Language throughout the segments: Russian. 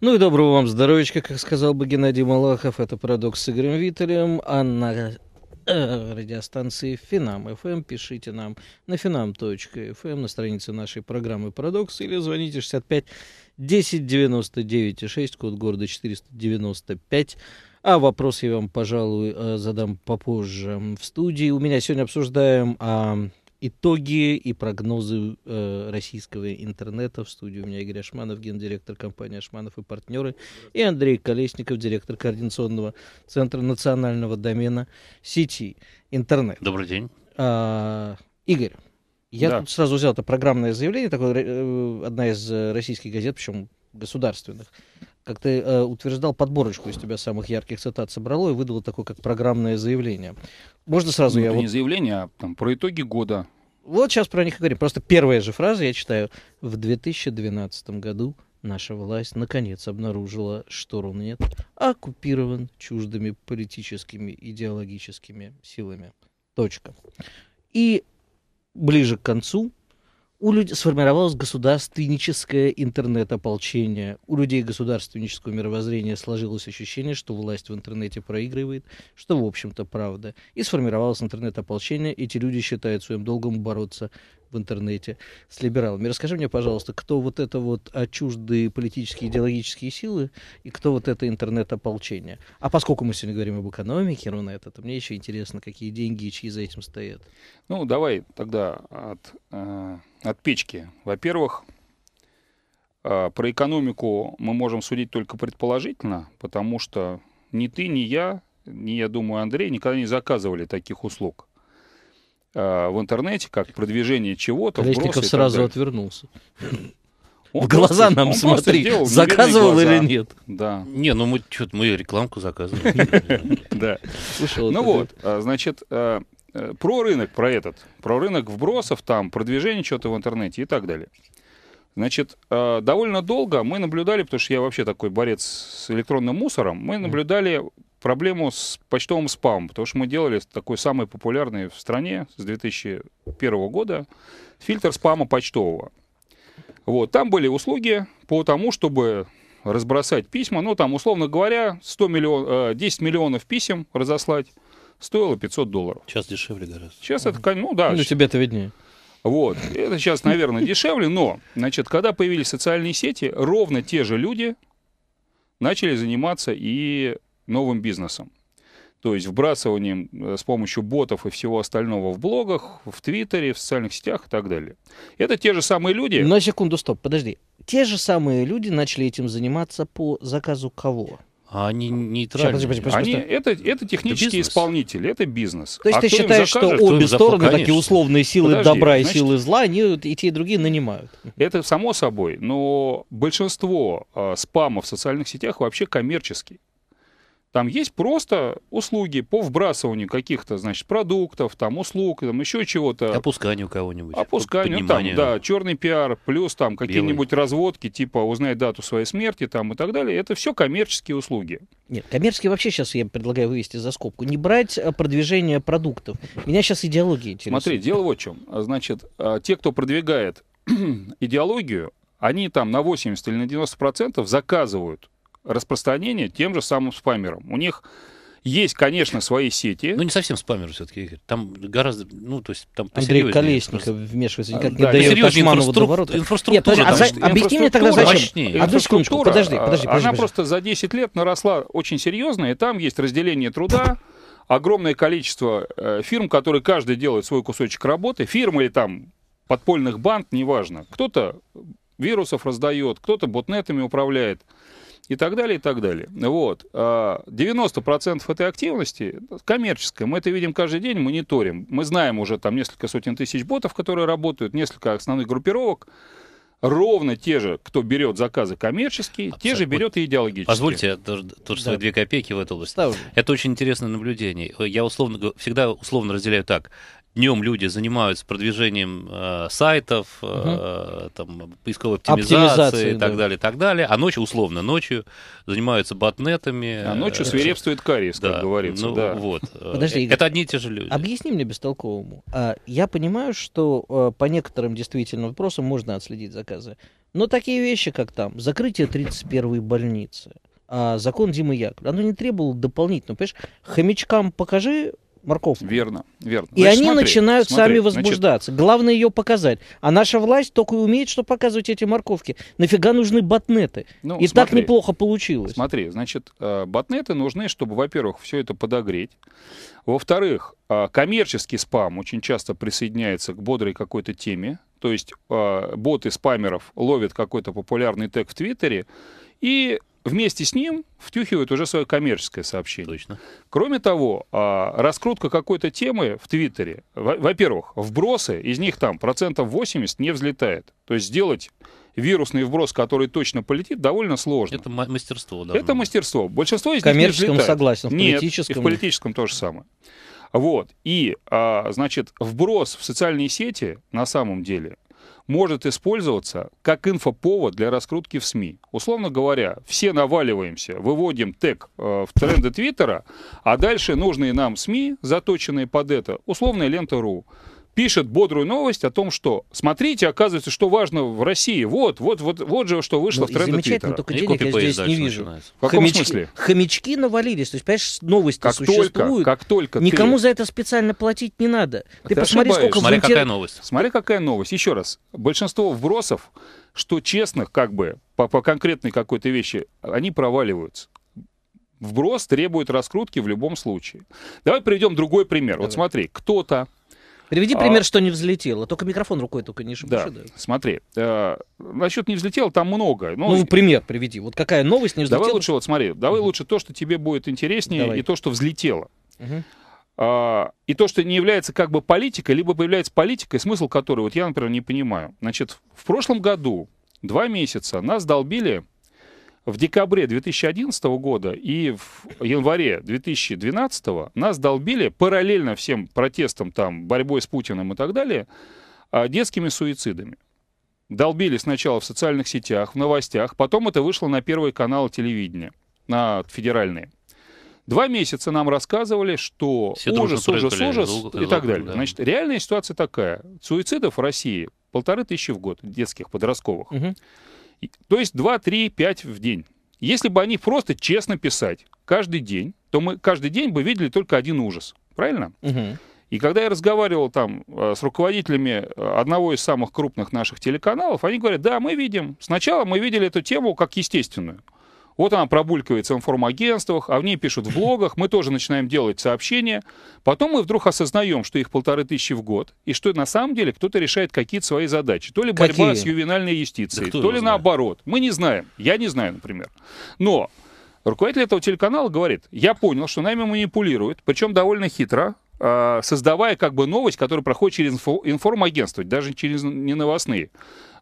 Ну и доброго вам здоровечка, как сказал бы Геннадий Малахов. Это «Парадокс» с Игорем Виттелем, а на э, радиостанции Финам ФМ эм». пишите нам на финам.фм эм», на странице нашей программы «Парадокс» или звоните 65 10 99 6, код города 495. А вопрос я вам, пожалуй, э, задам попозже в студии. У меня сегодня обсуждаем... А, Итоги и прогнозы э, российского интернета. В студии у меня Игорь Ашманов, гендиректор компании Ашманов и партнеры, и Андрей Колесников, директор Координационного центра национального домена сети интернет. Добрый день. А, Игорь, я да. тут сразу взял это программное заявление, такое, э, одна из российских газет, причем государственных, как ты э, утверждал, подборочку из тебя самых ярких цитат собрало и выдало такое, как программное заявление. Можно сразу ну, я... Это вот... не заявление, а там, про итоги года. Вот сейчас про них и говорим. Просто первая же фраза я читаю. В 2012 году наша власть наконец обнаружила, что Рунет а оккупирован чуждыми политическими идеологическими силами. Точка. И ближе к концу у людей сформировалось государственническое интернет-ополчение. У людей государственнического мировоззрения сложилось ощущение, что власть в интернете проигрывает, что, в общем-то, правда. И сформировалось интернет-ополчение. Эти люди считают своим долгом бороться в интернете с либералами. Расскажи мне, пожалуйста, кто вот это вот отчуждые политические идеологические силы и кто вот это интернет-ополчение? А поскольку мы сегодня говорим об экономике Рунета, то мне еще интересно, какие деньги и чьи за этим стоят. Ну, давай тогда от, э, от печки. Во-первых, э, про экономику мы можем судить только предположительно, потому что ни ты, ни я, ни, я думаю, Андрей никогда не заказывали таких услуг. Э, в интернете как продвижение чего-то. Колесников сразу так отвернулся. Он в глаза просто, нам смотри, заказывал или нет. Да. Не, ну мы что-то мы рекламку заказывали. Да. Ну вот, а, значит, э, э, про рынок, про этот, про рынок вбросов, там, продвижение чего-то в интернете и так далее. Значит, довольно долго мы наблюдали, потому что я вообще такой борец с электронным мусором, мы наблюдали проблему с почтовым спамом, потому что мы делали такой самый популярный в стране с 2001 года фильтр спама почтового. Вот, там были услуги по тому, чтобы разбросать письма, ну, там, условно говоря, 100 миллион, 10 э, миллионов писем разослать стоило 500 долларов. Сейчас дешевле гораздо. Сейчас это, ну, да. Ну, тебе-то виднее. Вот. Это сейчас, наверное, дешевле, но, значит, когда появились социальные сети, ровно те же люди начали заниматься и новым бизнесом. То есть вбрасыванием э, с помощью ботов и всего остального в блогах, в Твиттере, в социальных сетях и так далее. Это те же самые люди... На секунду, стоп, подожди. Те же самые люди начали этим заниматься по заказу кого? А они нейтральные. Сейчас, подожди, они, это, это технический это исполнители, это бизнес. То есть а ты считаешь, что обе стороны, Конечно. такие условные силы подожди, добра и значит, силы зла, они и те, и другие нанимают? Это само собой, но большинство э, а, спама в социальных сетях вообще коммерческий. Там есть просто услуги по вбрасыванию каких-то, значит, продуктов, там, услуг, там, еще чего-то. Опусканию кого-нибудь. Опусканию, там, да, черный пиар, плюс там какие-нибудь разводки, типа узнать дату своей смерти, там, и так далее. Это все коммерческие услуги. Нет, коммерческие вообще сейчас я предлагаю вывести за скобку. Не брать э, продвижение продуктов. Меня сейчас идеология интересует. Смотри, дело вот в чем. А, значит, а, те, кто продвигает идеологию, они там на 80 или на 90 процентов заказывают распространение тем же самым спамером. У них есть, конечно, свои сети. Ну, не совсем спамеры все-таки, Там гораздо, ну, то есть там Андрей Колесников просто... вмешивается, никак а, не да, дает Ташманову инфраструк... до Инфраструктура. Нет, подожди, а за... объясни мне тогда зачем. Мощнее. Одну секундочку, подожди, подожди, подожди. Она подожди. просто за 10 лет наросла очень серьезно, и там есть разделение труда, огромное количество э, фирм, которые каждый делает свой кусочек работы, фирмы или там подпольных банд, неважно. Кто-то вирусов раздает, кто-то ботнетами управляет и так далее, и так далее. Вот. 90% а, этой активности коммерческая. Мы это видим каждый день, мониторим. Мы знаем уже там несколько сотен тысяч ботов, которые работают, несколько основных группировок. Ровно те же, кто берет заказы коммерческие, Абсолютно. те же берет и идеологические. Позвольте, тут что да. две копейки в эту область. Да, это очень интересное наблюдение. Я условно всегда условно разделяю так днем люди занимаются продвижением э, сайтов, угу. там, поисковой оптимизацией и так да. далее, так далее, а ночью, условно, ночью занимаются ботнетами. А ночью э, свирепствует кариес, да, как говорится. Ну, да. вот. Э, Подожди, Игорь, Это одни и те же люди. Объясни мне бестолковому. А, я понимаю, что э, по некоторым действительно вопросам можно отследить заказы, но такие вещи, как там закрытие 31-й больницы, а, закон Димы Яковлева, оно не требовало дополнительного. Понимаешь, хомячкам покажи морковку. Верно, верно. И Значит, они смотри, начинают смотри, сами возбуждаться. Значит... Главное ее показать. А наша власть только и умеет, что показывать эти морковки. Нафига нужны ботнеты? Ну, и смотри, так неплохо получилось. Смотри, значит, э, ботнеты нужны, чтобы, во-первых, все это подогреть. Во-вторых, э, коммерческий спам очень часто присоединяется к бодрой какой-то теме. То есть э, боты спамеров ловят какой-то популярный тег в Твиттере и вместе с ним втюхивают уже свое коммерческое сообщение. Точно. Кроме того, а, раскрутка какой-то темы в Твиттере, во-первых, вбросы, из них там процентов 80 не взлетает. То есть сделать вирусный вброс, который точно полетит, довольно сложно. Это мастерство, да. Это мастерство. Большинство из них не взлетает. согласен, в Нет, и в политическом то же самое. Вот. И, а, значит, вброс в социальные сети, на самом деле, может использоваться как инфоповод для раскрутки в СМИ. Условно говоря, все наваливаемся, выводим тег э, в тренды Твиттера, а дальше нужные нам СМИ, заточенные под это, условная лента ру пишет бодрую новость о том, что смотрите, оказывается, что важно в России. Вот, вот, вот, вот же, что вышло ну, в тренды Замечательно, Твиттера. только денег я здесь не вижу. Начинается. В каком хомячки, смысле? Хомячки навалились. То есть, понимаешь, новость -то как существует. Только, как только Никому ты... за это специально платить не надо. А ты, ты посмотри, ошибаюсь. сколько Смотри, интер... какая новость. Смотри, какая новость. Еще раз. Большинство вбросов, что честных, как бы, по, по конкретной какой-то вещи, они проваливаются. Вброс требует раскрутки в любом случае. Давай приведем другой пример. Давай. Вот смотри, кто-то Приведи а. пример, а, что не взлетело. Только микрофон рукой только не шумишь. Да, да. смотри. Э, насчет не взлетело там много. Но... Ну, пример приведи. Вот какая новость не взлетела? Давай лучше, вот смотри, давай угу. лучше то, что тебе будет интереснее, давай. и то, что взлетело. Угу. А, и то, что не является как бы политикой, либо появляется политикой, смысл которой, вот я, например, не понимаю. Значит, в прошлом году, два месяца, нас долбили в декабре 2011 года и в январе 2012 нас долбили параллельно всем протестам, там, борьбой с Путиным и так далее, а, детскими суицидами. Долбили сначала в социальных сетях, в новостях, потом это вышло на первый канал телевидения, на федеральные. Два месяца нам рассказывали, что Все ужас, ужас, ужас и так далее. Да. Значит, реальная ситуация такая. Суицидов в России полторы тысячи в год детских, подростковых. Угу. То есть 2, 3, 5 в день. Если бы они просто честно писать каждый день, то мы каждый день бы видели только один ужас. Правильно? Угу. И когда я разговаривал там э, с руководителями э, одного из самых крупных наших телеканалов, они говорят, да, мы видим. Сначала мы видели эту тему как естественную. Вот она пробулькивается в информагентствах, а в ней пишут в блогах, мы тоже начинаем делать сообщения. Потом мы вдруг осознаем, что их полторы тысячи в год, и что на самом деле кто-то решает какие-то свои задачи. То ли какие? борьба с ювенальной юстицией, да то ли знает? наоборот. Мы не знаем. Я не знаю, например. Но руководитель этого телеканала говорит, я понял, что нами манипулируют, причем довольно хитро, а, создавая как бы новость, которая проходит через информагентство, даже через не новостные,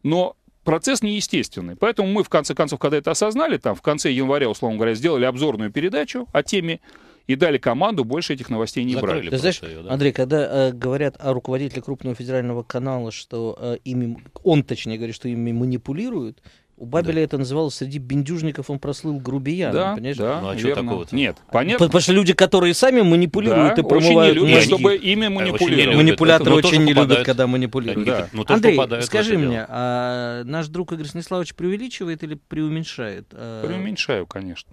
Но процесс неестественный. Поэтому мы, в конце концов, когда это осознали, там, в конце января, условно говоря, сделали обзорную передачу о теме и дали команду больше этих новостей не Закрыли брали. Ты знаешь, ее, да? Андрей, когда э, говорят о руководителе крупного федерального канала, что э, ими, он точнее говорит, что ими манипулируют, у Бабеля да. это называлось среди бендюжников, он прослыл грубиян, да, понимаешь? Да, ну, а что такого-то? Нет, понятно. Потому что люди, которые сами манипулируют да, и промывают очень не любят, чтобы ими манипулировали. Э, Манипуляторы очень не попадают. любят, когда манипулируют. Да. Ну, Андрей, попадают, скажи мне, а, наш друг Игорь Снеславович преувеличивает или преуменьшает? А, Преуменьшаю, конечно.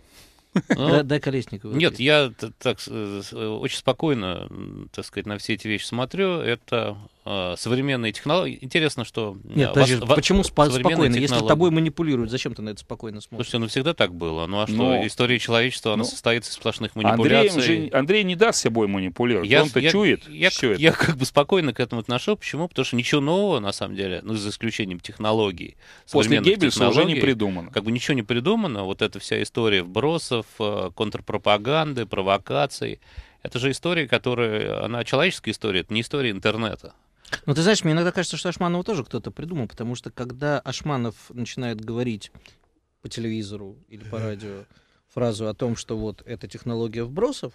Дай да, Колесникову. Нет, я так очень спокойно, так сказать, на все эти вещи смотрю. Это Э, современные технологии. Интересно, что... Э, Нет, подожди, вас, почему спо- спокойно? Технологии... Если тобой манипулируют, зачем ты на это спокойно смотришь? Слушайте, ну всегда так было. Ну а что, Но... Ну, история человечества, она ну... состоит из сплошных манипуляций. Андрей, же... Андрей не даст собой манипулировать, я, он-то я, чует я, все я, это. Я как бы спокойно к этому отношу. Почему? Потому что ничего нового, на самом деле, ну за исключением технологий. После Геббельса уже не придумано. Как бы ничего не придумано. Вот эта вся история вбросов, э, контрпропаганды, провокаций. Это же история, которая, она человеческая история, это не история интернета. Ну, ты знаешь, мне иногда кажется, что Ашманова тоже кто-то придумал, потому что когда Ашманов начинает говорить по телевизору или по радио фразу о том, что вот эта технология вбросов,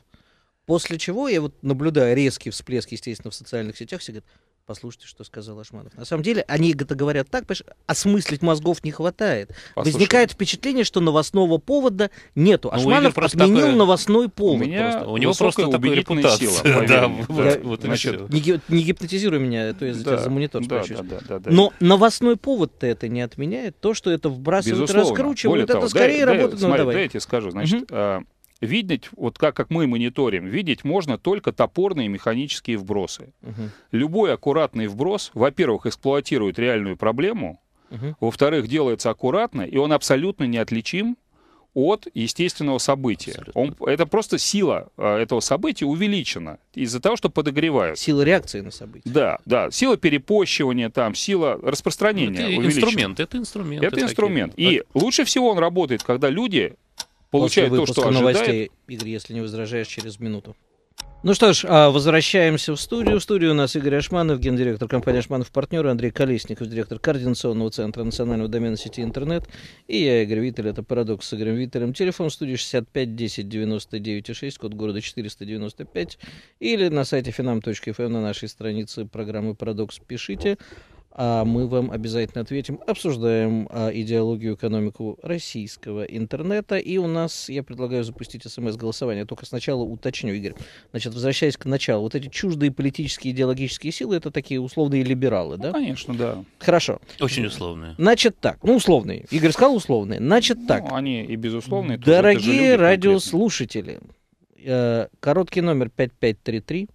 после чего я вот наблюдаю резкий всплеск, естественно, в социальных сетях, все говорят, Послушайте, что сказал Ашманов. На самом деле, они это говорят так, понимаешь, осмыслить мозгов не хватает. Послушайте. Возникает впечатление, что новостного повода нету. Ну, Ашманов отменил такое... новостной повод. У, меня у него просто такая репутация. Сила, да, да. Я, вот Значит, не, не гипнотизируй меня, а то есть да, за монитор да, Да, да, да, да. Но новостной повод-то это не отменяет. То, что это вбрасывают, Безусловно. раскручивают, это того, скорее дай, работает. Дай, ну, смотри, давай. дай я тебе скажу. Значит, угу видеть, вот как, как мы мониторим, видеть можно только топорные механические вбросы. Угу. Любой аккуратный вброс, во-первых, эксплуатирует реальную проблему, угу. во-вторых, делается аккуратно, и он абсолютно неотличим от естественного события. Он, это просто сила а, этого события увеличена из-за того, что подогревают. Сила реакции на событие. Да, да. Сила перепощивания, там, сила распространения. Это увеличена. инструмент, это инструмент. Это, это инструмент. Такие. И так... лучше всего он работает, когда люди получает после то, что новостей, Игорь, если не возражаешь, через минуту. Ну что ж, а, возвращаемся в студию. В студию у нас Игорь Ашманов, гендиректор компании «Ашманов партнеры», Андрей Колесников, директор координационного центра национального домена сети интернет. И я, Игорь Виттель, это «Парадокс» с Игорем Виттелем. Телефон в студии 65 10 99 6, код города 495. Или на сайте finam.fm эм, на нашей странице программы «Парадокс» пишите а мы вам обязательно ответим. Обсуждаем а, идеологию, экономику российского интернета. И у нас, я предлагаю запустить смс-голосование. Только сначала уточню, Игорь. Значит, возвращаясь к началу. Вот эти чуждые политические идеологические силы, это такие условные либералы, да? Ну, конечно, да. Хорошо. Очень условные. Значит так. Ну, условные. Игорь сказал условные. Значит ну, так. Ну, они и безусловные. Дорогие радиослушатели, э, короткий номер 5533,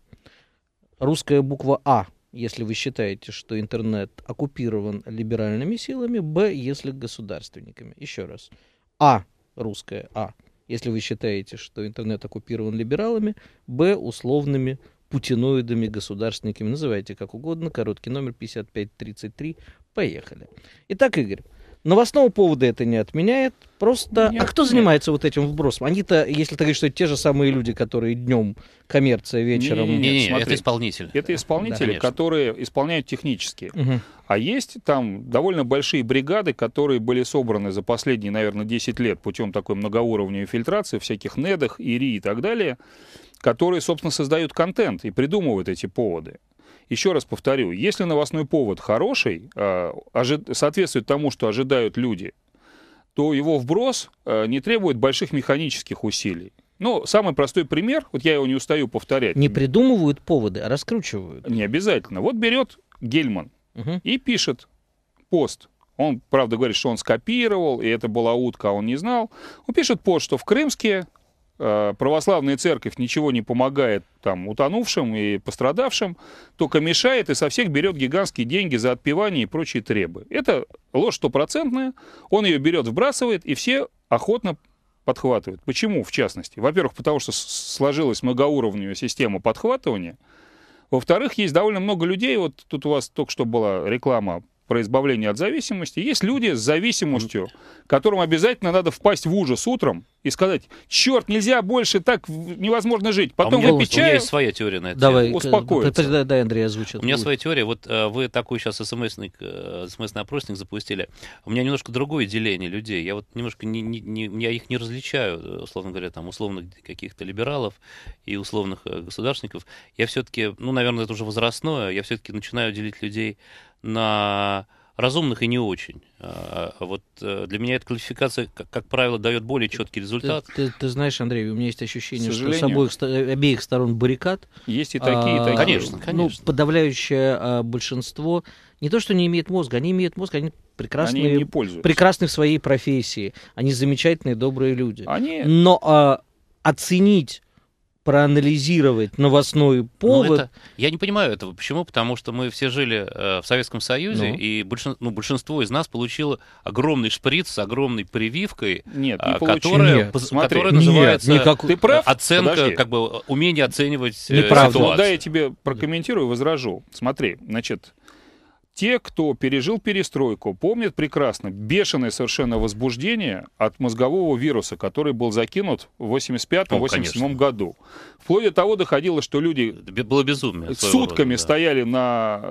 русская буква А – если вы считаете, что интернет оккупирован либеральными силами, б, если государственниками. Еще раз. А, русская А, если вы считаете, что интернет оккупирован либералами, б, условными путиноидами, государственниками, называйте как угодно, короткий номер 5533, поехали. Итак, Игорь, Новостного повода это не отменяет. Просто. Нет, а кто нет. занимается вот этим вбросом? Они-то, если ты говоришь, что это те же самые люди, которые днем коммерция, вечером. Не, не, не, Смотри, это исполнители. Это исполнители, да, которые исполняют технически. Угу. А есть там довольно большие бригады, которые были собраны за последние, наверное, 10 лет путем такой многоуровневой фильтрации, всяких недах, ИРИ и так далее, которые, собственно, создают контент и придумывают эти поводы еще раз повторю, если новостной повод хороший, э, соответствует тому, что ожидают люди, то его вброс э, не требует больших механических усилий. Ну, самый простой пример, вот я его не устаю повторять. Не придумывают поводы, а раскручивают. Не обязательно. Вот берет Гельман угу. и пишет пост. Он, правда, говорит, что он скопировал, и это была утка, а он не знал. Он пишет пост, что в Крымске Э, православная церковь ничего не помогает там утонувшим и пострадавшим, только мешает и со всех берет гигантские деньги за отпевание и прочие требы. Это ложь стопроцентная, он ее берет, вбрасывает, и все охотно подхватывают. Почему, в частности? Во-первых, потому что сложилась многоуровневая система подхватывания. Во-вторых, есть довольно много людей, вот тут у вас только что была реклама про избавление от зависимости, есть люди с зависимостью, которым обязательно надо впасть в ужас утром и сказать, черт, нельзя больше, так невозможно жить. А Потом а выпить чаю. У меня есть своя теория на это. Давай, успокоиться. Да, да, Андрей озвучил. У меня будет. своя теория. Вот э, вы такой сейчас смс-ник, э, смс-опросник запустили. У меня немножко другое деление людей. Я вот немножко не, не, не, я их не различаю, э, условно говоря, там условных каких-то либералов и условных государственников. Я все-таки, ну, наверное, это уже возрастное, я все-таки начинаю делить людей на разумных и не очень. А, вот э, для меня эта квалификация, как, как правило, дает более четкий результат. Ты, ты, ты знаешь, Андрей, у меня есть ощущение, что с обоих, обеих сторон баррикад. Есть и такие, и а, такие. Конечно, ну, конечно. Ну, подавляющее а, большинство не то, что не имеет мозга, они имеют мозг, они прекрасные, они не пользуются. прекрасны в своей профессии, они замечательные, добрые люди. Они... Но а, оценить проанализировать новостной ну, повод. Ну, это, я не понимаю этого. Почему? Потому что мы все жили э, в Советском Союзе, ну. и большин, ну, большинство из нас получило огромный шприц с огромной прививкой, Нет, а, не которая, Нет, по, смотри, которая называется Нет, никак... Ты прав? оценка, Подожди. как бы умение оценивать э, Неправда. ситуацию. Ну, да, я тебе прокомментирую, возражу. Смотри, значит, те, кто пережил перестройку, помнят прекрасно бешеное совершенно возбуждение от мозгового вируса, который был закинут в 85-87 году. Вплоть до того доходило, что люди было безумие, сутками рода, да. стояли на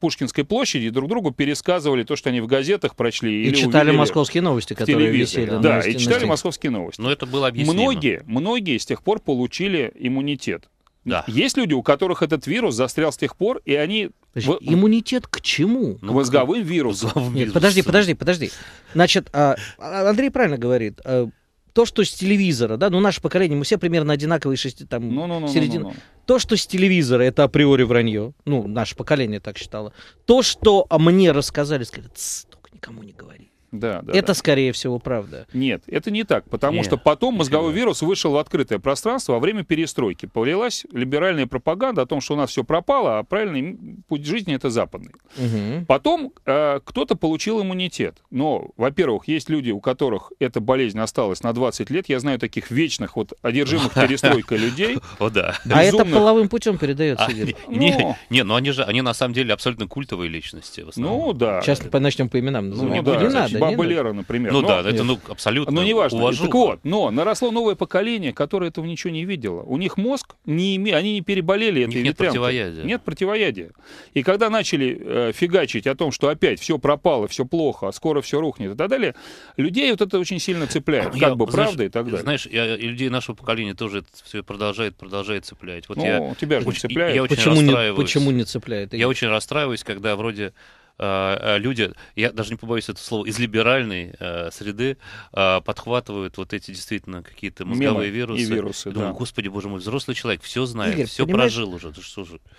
Пушкинской площади и друг другу пересказывали то, что они в газетах прочли. И или читали московские новости, которые висели. Да, на и читали на московские новости. Но это было объяснимо. Многие, многие с тех пор получили иммунитет. Да. Есть люди, у которых этот вирус застрял с тех пор, и они вы... Иммунитет к чему? Ну, к мозговым вирусам. Нет, подожди, подожди, подожди. Значит, а, а, Андрей правильно говорит. Э, то, что с телевизора, да, ну наше поколение, мы все примерно одинаковые, шести, там, ну, ну, ну, ну середина. Ну, ну, ну. То, что с телевизора, это априори вранье. Ну, наше поколение так считало. То, что а, мне рассказали, сказали, только никому не говори. Да, да, это, да. скорее всего, правда. Нет, это не так, потому Нет, что потом мозговой вирус вышел в открытое пространство во время перестройки. Повлилась либеральная пропаганда о том, что у нас все пропало, а правильный путь жизни — это западный. Угу. Потом э, кто-то получил иммунитет. Но, во-первых, есть люди, у которых эта болезнь осталась на 20 лет. Я знаю таких вечных, вот, одержимых перестройкой людей. О, да. А это половым путем передается. А, ну. Не, но они же, они на самом деле абсолютно культовые личности. Ну, да. Сейчас начнем по именам. Ну, ну не надо да Лера, например. Ну но, да, это ну, абсолютно Ну неважно. Уважу. Так вот, но наросло новое поколение, которое этого ничего не видело. У них мозг, не име... они не переболели этой нет ветрянкой. противоядия. Нет противоядия. И когда начали э, фигачить о том, что опять все пропало, все плохо, а скоро все рухнет и так далее, людей вот это очень сильно цепляет. Как я, бы знаешь, правда и так далее. Знаешь, я, и людей нашего поколения тоже это все продолжает, продолжает цеплять. Вот ну, я, тебя же не цепляет. Я, я почему, не, почему не цепляет? Я очень расстраиваюсь, когда вроде Э, э, люди, я даже не побоюсь этого слова, из либеральной э, среды подхватывают вот эти действительно какие-то мозговые Мемы вирусы. И вирусы, Думаю, да. господи, боже мой, взрослый человек, все знает, Игорь, все прожил уже. Ты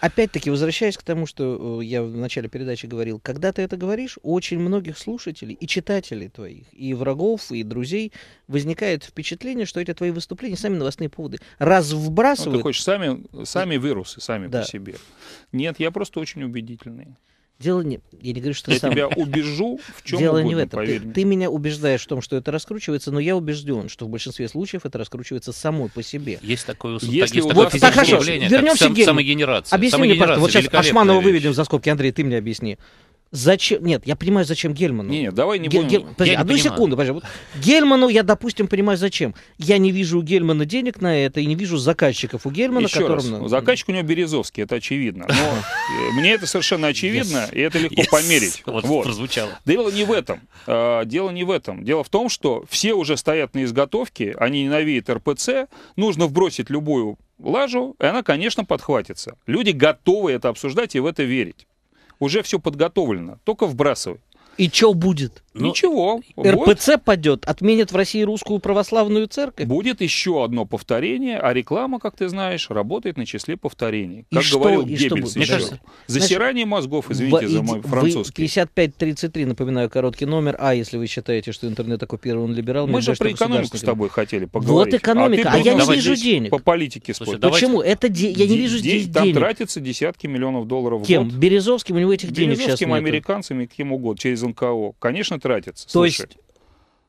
Опять-таки, возвращаясь к тому, что я в начале передачи говорил, когда ты это говоришь, у очень многих слушателей и читателей твоих, и врагов, и друзей возникает впечатление, что эти твои выступления сами новостные поводы раз Ну, ты хочешь сами, сами вирусы, сами да. по себе. Нет, я просто очень убедительный. Дело не... Я не говорю, что я сам... тебя убежу в чем Дело угодно, не в этом. Ты, ты меня убеждаешь в том, что это раскручивается, но я убежден, что в большинстве случаев это раскручивается самой по себе. Есть такое, Если так, вот, так, хорошо, явление, вернемся сам, к гению. Объясни мне, пожалуйста, вот сейчас Ашманова выведем за скобки. Андрей, ты мне объясни. Зачем? Нет, я понимаю, зачем Гельману. Нет, давай не будем. Гель... Подожди, я одну не секунду, пожалуйста. Гельману я, допустим, понимаю, зачем. Я не вижу у Гельмана денег на это и не вижу заказчиков у Гельмана, Еще которым... Раз. Заказчик у него Березовский, это очевидно. Но э, мне это совершенно очевидно, и это легко померить. Вот, вот. прозвучало. Дело не в этом. Э, дело не в этом. Дело в том, что все уже стоят на изготовке, они ненавидят РПЦ, нужно вбросить любую лажу, и она, конечно, подхватится. Люди готовы это обсуждать и в это верить уже все подготовлено, только вбрасывай. И что будет? Ну, ничего. РПЦ вот. падет, отменят в России русскую православную церковь. Будет еще одно повторение, а реклама, как ты знаешь, работает на числе повторений. Как и говорил что, Геббельс что еще. Кажется, Засирание знаешь, мозгов, извините в, за мой французский. 5533, напоминаю, короткий номер. А, если вы считаете, что интернет оккупирован либерал, мы же про экономику с тобой хотели поговорить. Вот а экономика, а, а я не вижу денег. По политике спорить. Почему? Это де- я не вижу здесь, денег. Там тратятся десятки миллионов долларов в год. Кем? Березовским? У него этих денег сейчас Березовским, американцами, кем угодно, через НКО. Конечно, это тратится. То Слушай, есть...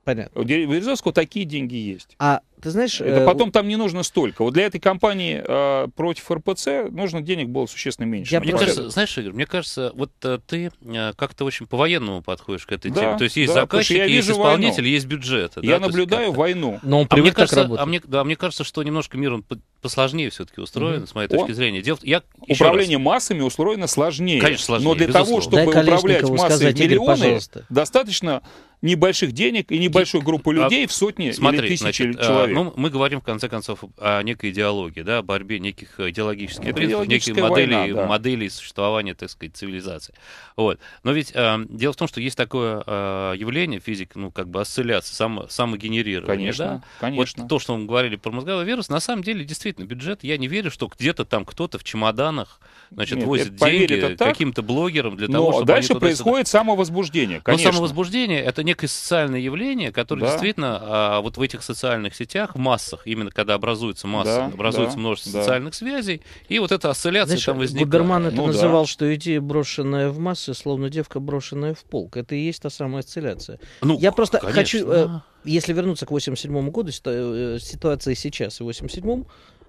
Понятно. У Березовского такие деньги есть. А ты знаешь... Это потом там не нужно столько. Вот для этой кампании э, против РПЦ нужно денег было существенно меньше. Я ну, мне кажется, знаешь, Игорь, мне кажется, вот э, ты э, как-то очень по-военному подходишь к этой да, теме. То есть есть да, заказчики, есть исполнитель, войну. есть бюджет. Я да, наблюдаю войну. Но он а мне кажется, работать. А мне, да, мне кажется, что немножко мир он посложнее все-таки устроен, угу. с моей он, точки зрения. Дело, я, управление раз. массами устроено сложнее. Конечно, сложнее. Но для безусловно. того, чтобы Дай управлять массой сказать, миллионы, Игорь, достаточно небольших денег и небольшой группы а, людей а, в сотни смотри, или тысячи значит, человек человек. Ну, мы говорим, в конце концов, о некой идеологии, да, о борьбе неких э, идеологических ну, принципов, неких моделей, война, да. моделей существования, так сказать, цивилизации. Вот. Но ведь э, дело в том, что есть такое э, явление физик, ну, как бы осцилляция, само, самогенерирование. Конечно, да? конечно. Вот то, что мы говорили про мозговой вирус, на самом деле, действительно, бюджет, я не верю, что где-то там кто-то в чемоданах, значит, Нет, возит деньги каким-то блогерам для того, чтобы дальше они происходит сюда... самовозбуждение, конечно. Но самовозбуждение — это некое социальное явление, которое да. действительно э, вот в этих социальных сетях сетях, в массах, именно когда образуется масса, да, образуется да, множество да. социальных связей, и вот эта осцилляция Знаешь, там возникает. Губерман это ну, называл, да. что идея, брошенная в массы, словно девка, брошенная в полк. Это и есть та самая осцилляция. Ну, Я просто конечно. хочу, э, если вернуться к 87 году, э, ситуация сейчас и 87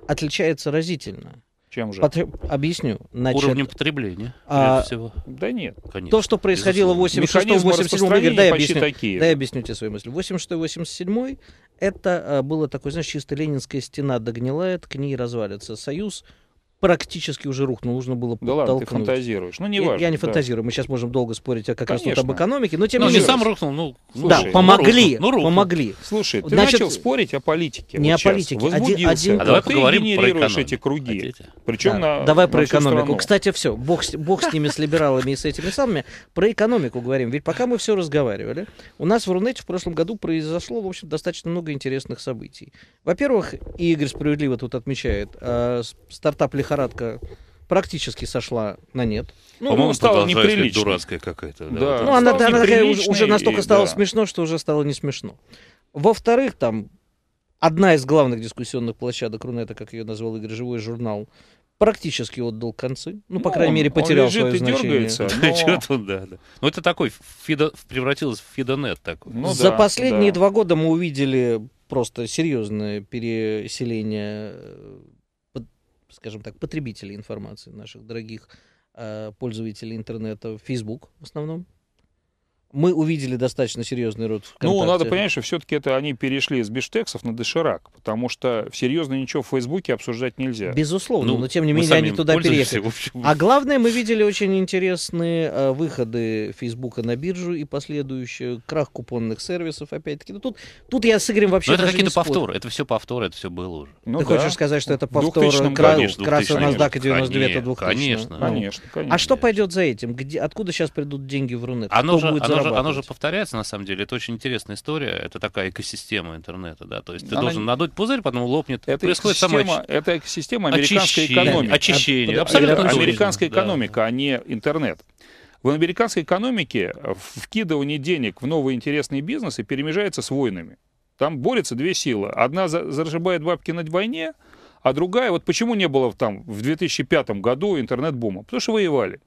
отличается разительно. Чем же? Потр... Объясню. Значит, Уровнем потребления, а... всего. Да нет. Конечно. То, что происходило в 86-87 году, дай объясню, такие. дай объясню тебе свою мысль. 86-87 это а, было такое, знаешь, чисто ленинская стена догнила, это к ней развалится союз практически уже рухнул, нужно было Да ладно, ты фантазируешь. Ну, не важно. Я, я не да. фантазирую, мы сейчас можем долго спорить о, как раз вот об экономике, но тем ну, не менее. не сам рухнул, ну, слушай, да, помогли, ну, ну, рухнул. помогли. Слушай, ты Значит, начал спорить о политике. Не вот о политике, возбудился. один, один... А давай ты поговорим про экономику. эти круги. Хотите? Причем да. на Давай на про экономику. Страну. Кстати, все, бог, бог с ними, с либералами и с этими самыми. Про экономику говорим. Ведь пока мы все разговаривали, у нас в Рунете в прошлом году произошло, в общем, достаточно много интересных событий. Во-первых, Игорь справедливо тут отмечает, а, стартап лихорадка практически сошла на нет. Ну, По-моему, ну, стала неприлично. дурацкая какая-то. Да. Да. Ну, она, она такая уже настолько и, стала да. смешно, что уже стало не смешно. Во-вторых, там одна из главных дискуссионных площадок Рунета, как ее назвал Игорь Живой, журнал, практически отдал концы. Ну, по ну, крайней он, мере, потерял он лежит свое и значение. Дергается, но... да, да. Ну, это такой, фидо... превратилось в фидонет такой. Ну, За да, последние да. два года мы увидели просто серьезное переселение э, скажем так, потребителей информации, наших дорогих э, пользователей интернета, Facebook в основном, мы увидели достаточно серьезный рост Ну, надо понять, что все-таки это они перешли из биштексов на доширак, потому что серьезно ничего в Фейсбуке обсуждать нельзя. Безусловно, ну, но тем не менее они туда переехали. А главное, мы видели очень интересные э, выходы Фейсбука на биржу и последующий крах купонных сервисов, опять-таки. Ну, тут, тут я с Игорем вообще но ну, это какие-то повторы, это все повторы, это все было уже. Ну, Ты да. хочешь сказать, что это повтор кра... красного NASDAQ 92 конечно, 2000 Конечно, конечно. А что пойдет за этим? Где, откуда сейчас придут деньги в Рунет? Оно Кто же, будет оно оно же, оно же повторяется, на самом деле. Это очень интересная история. Это такая экосистема интернета, да. То есть ты Она... должен надуть пузырь, потом лопнет. Это Происходит экосистема, самое... это экосистема американской очищение, экономики. Очищение. А, Абсолютно точно. Американская точно, экономика, а не интернет. В американской экономике вкидывание денег в новые интересные бизнесы перемежается с войнами. Там борются две силы. Одна зажимает бабки на войне, а другая, вот почему не было там в 2005 году интернет-бума? Потому что воевали.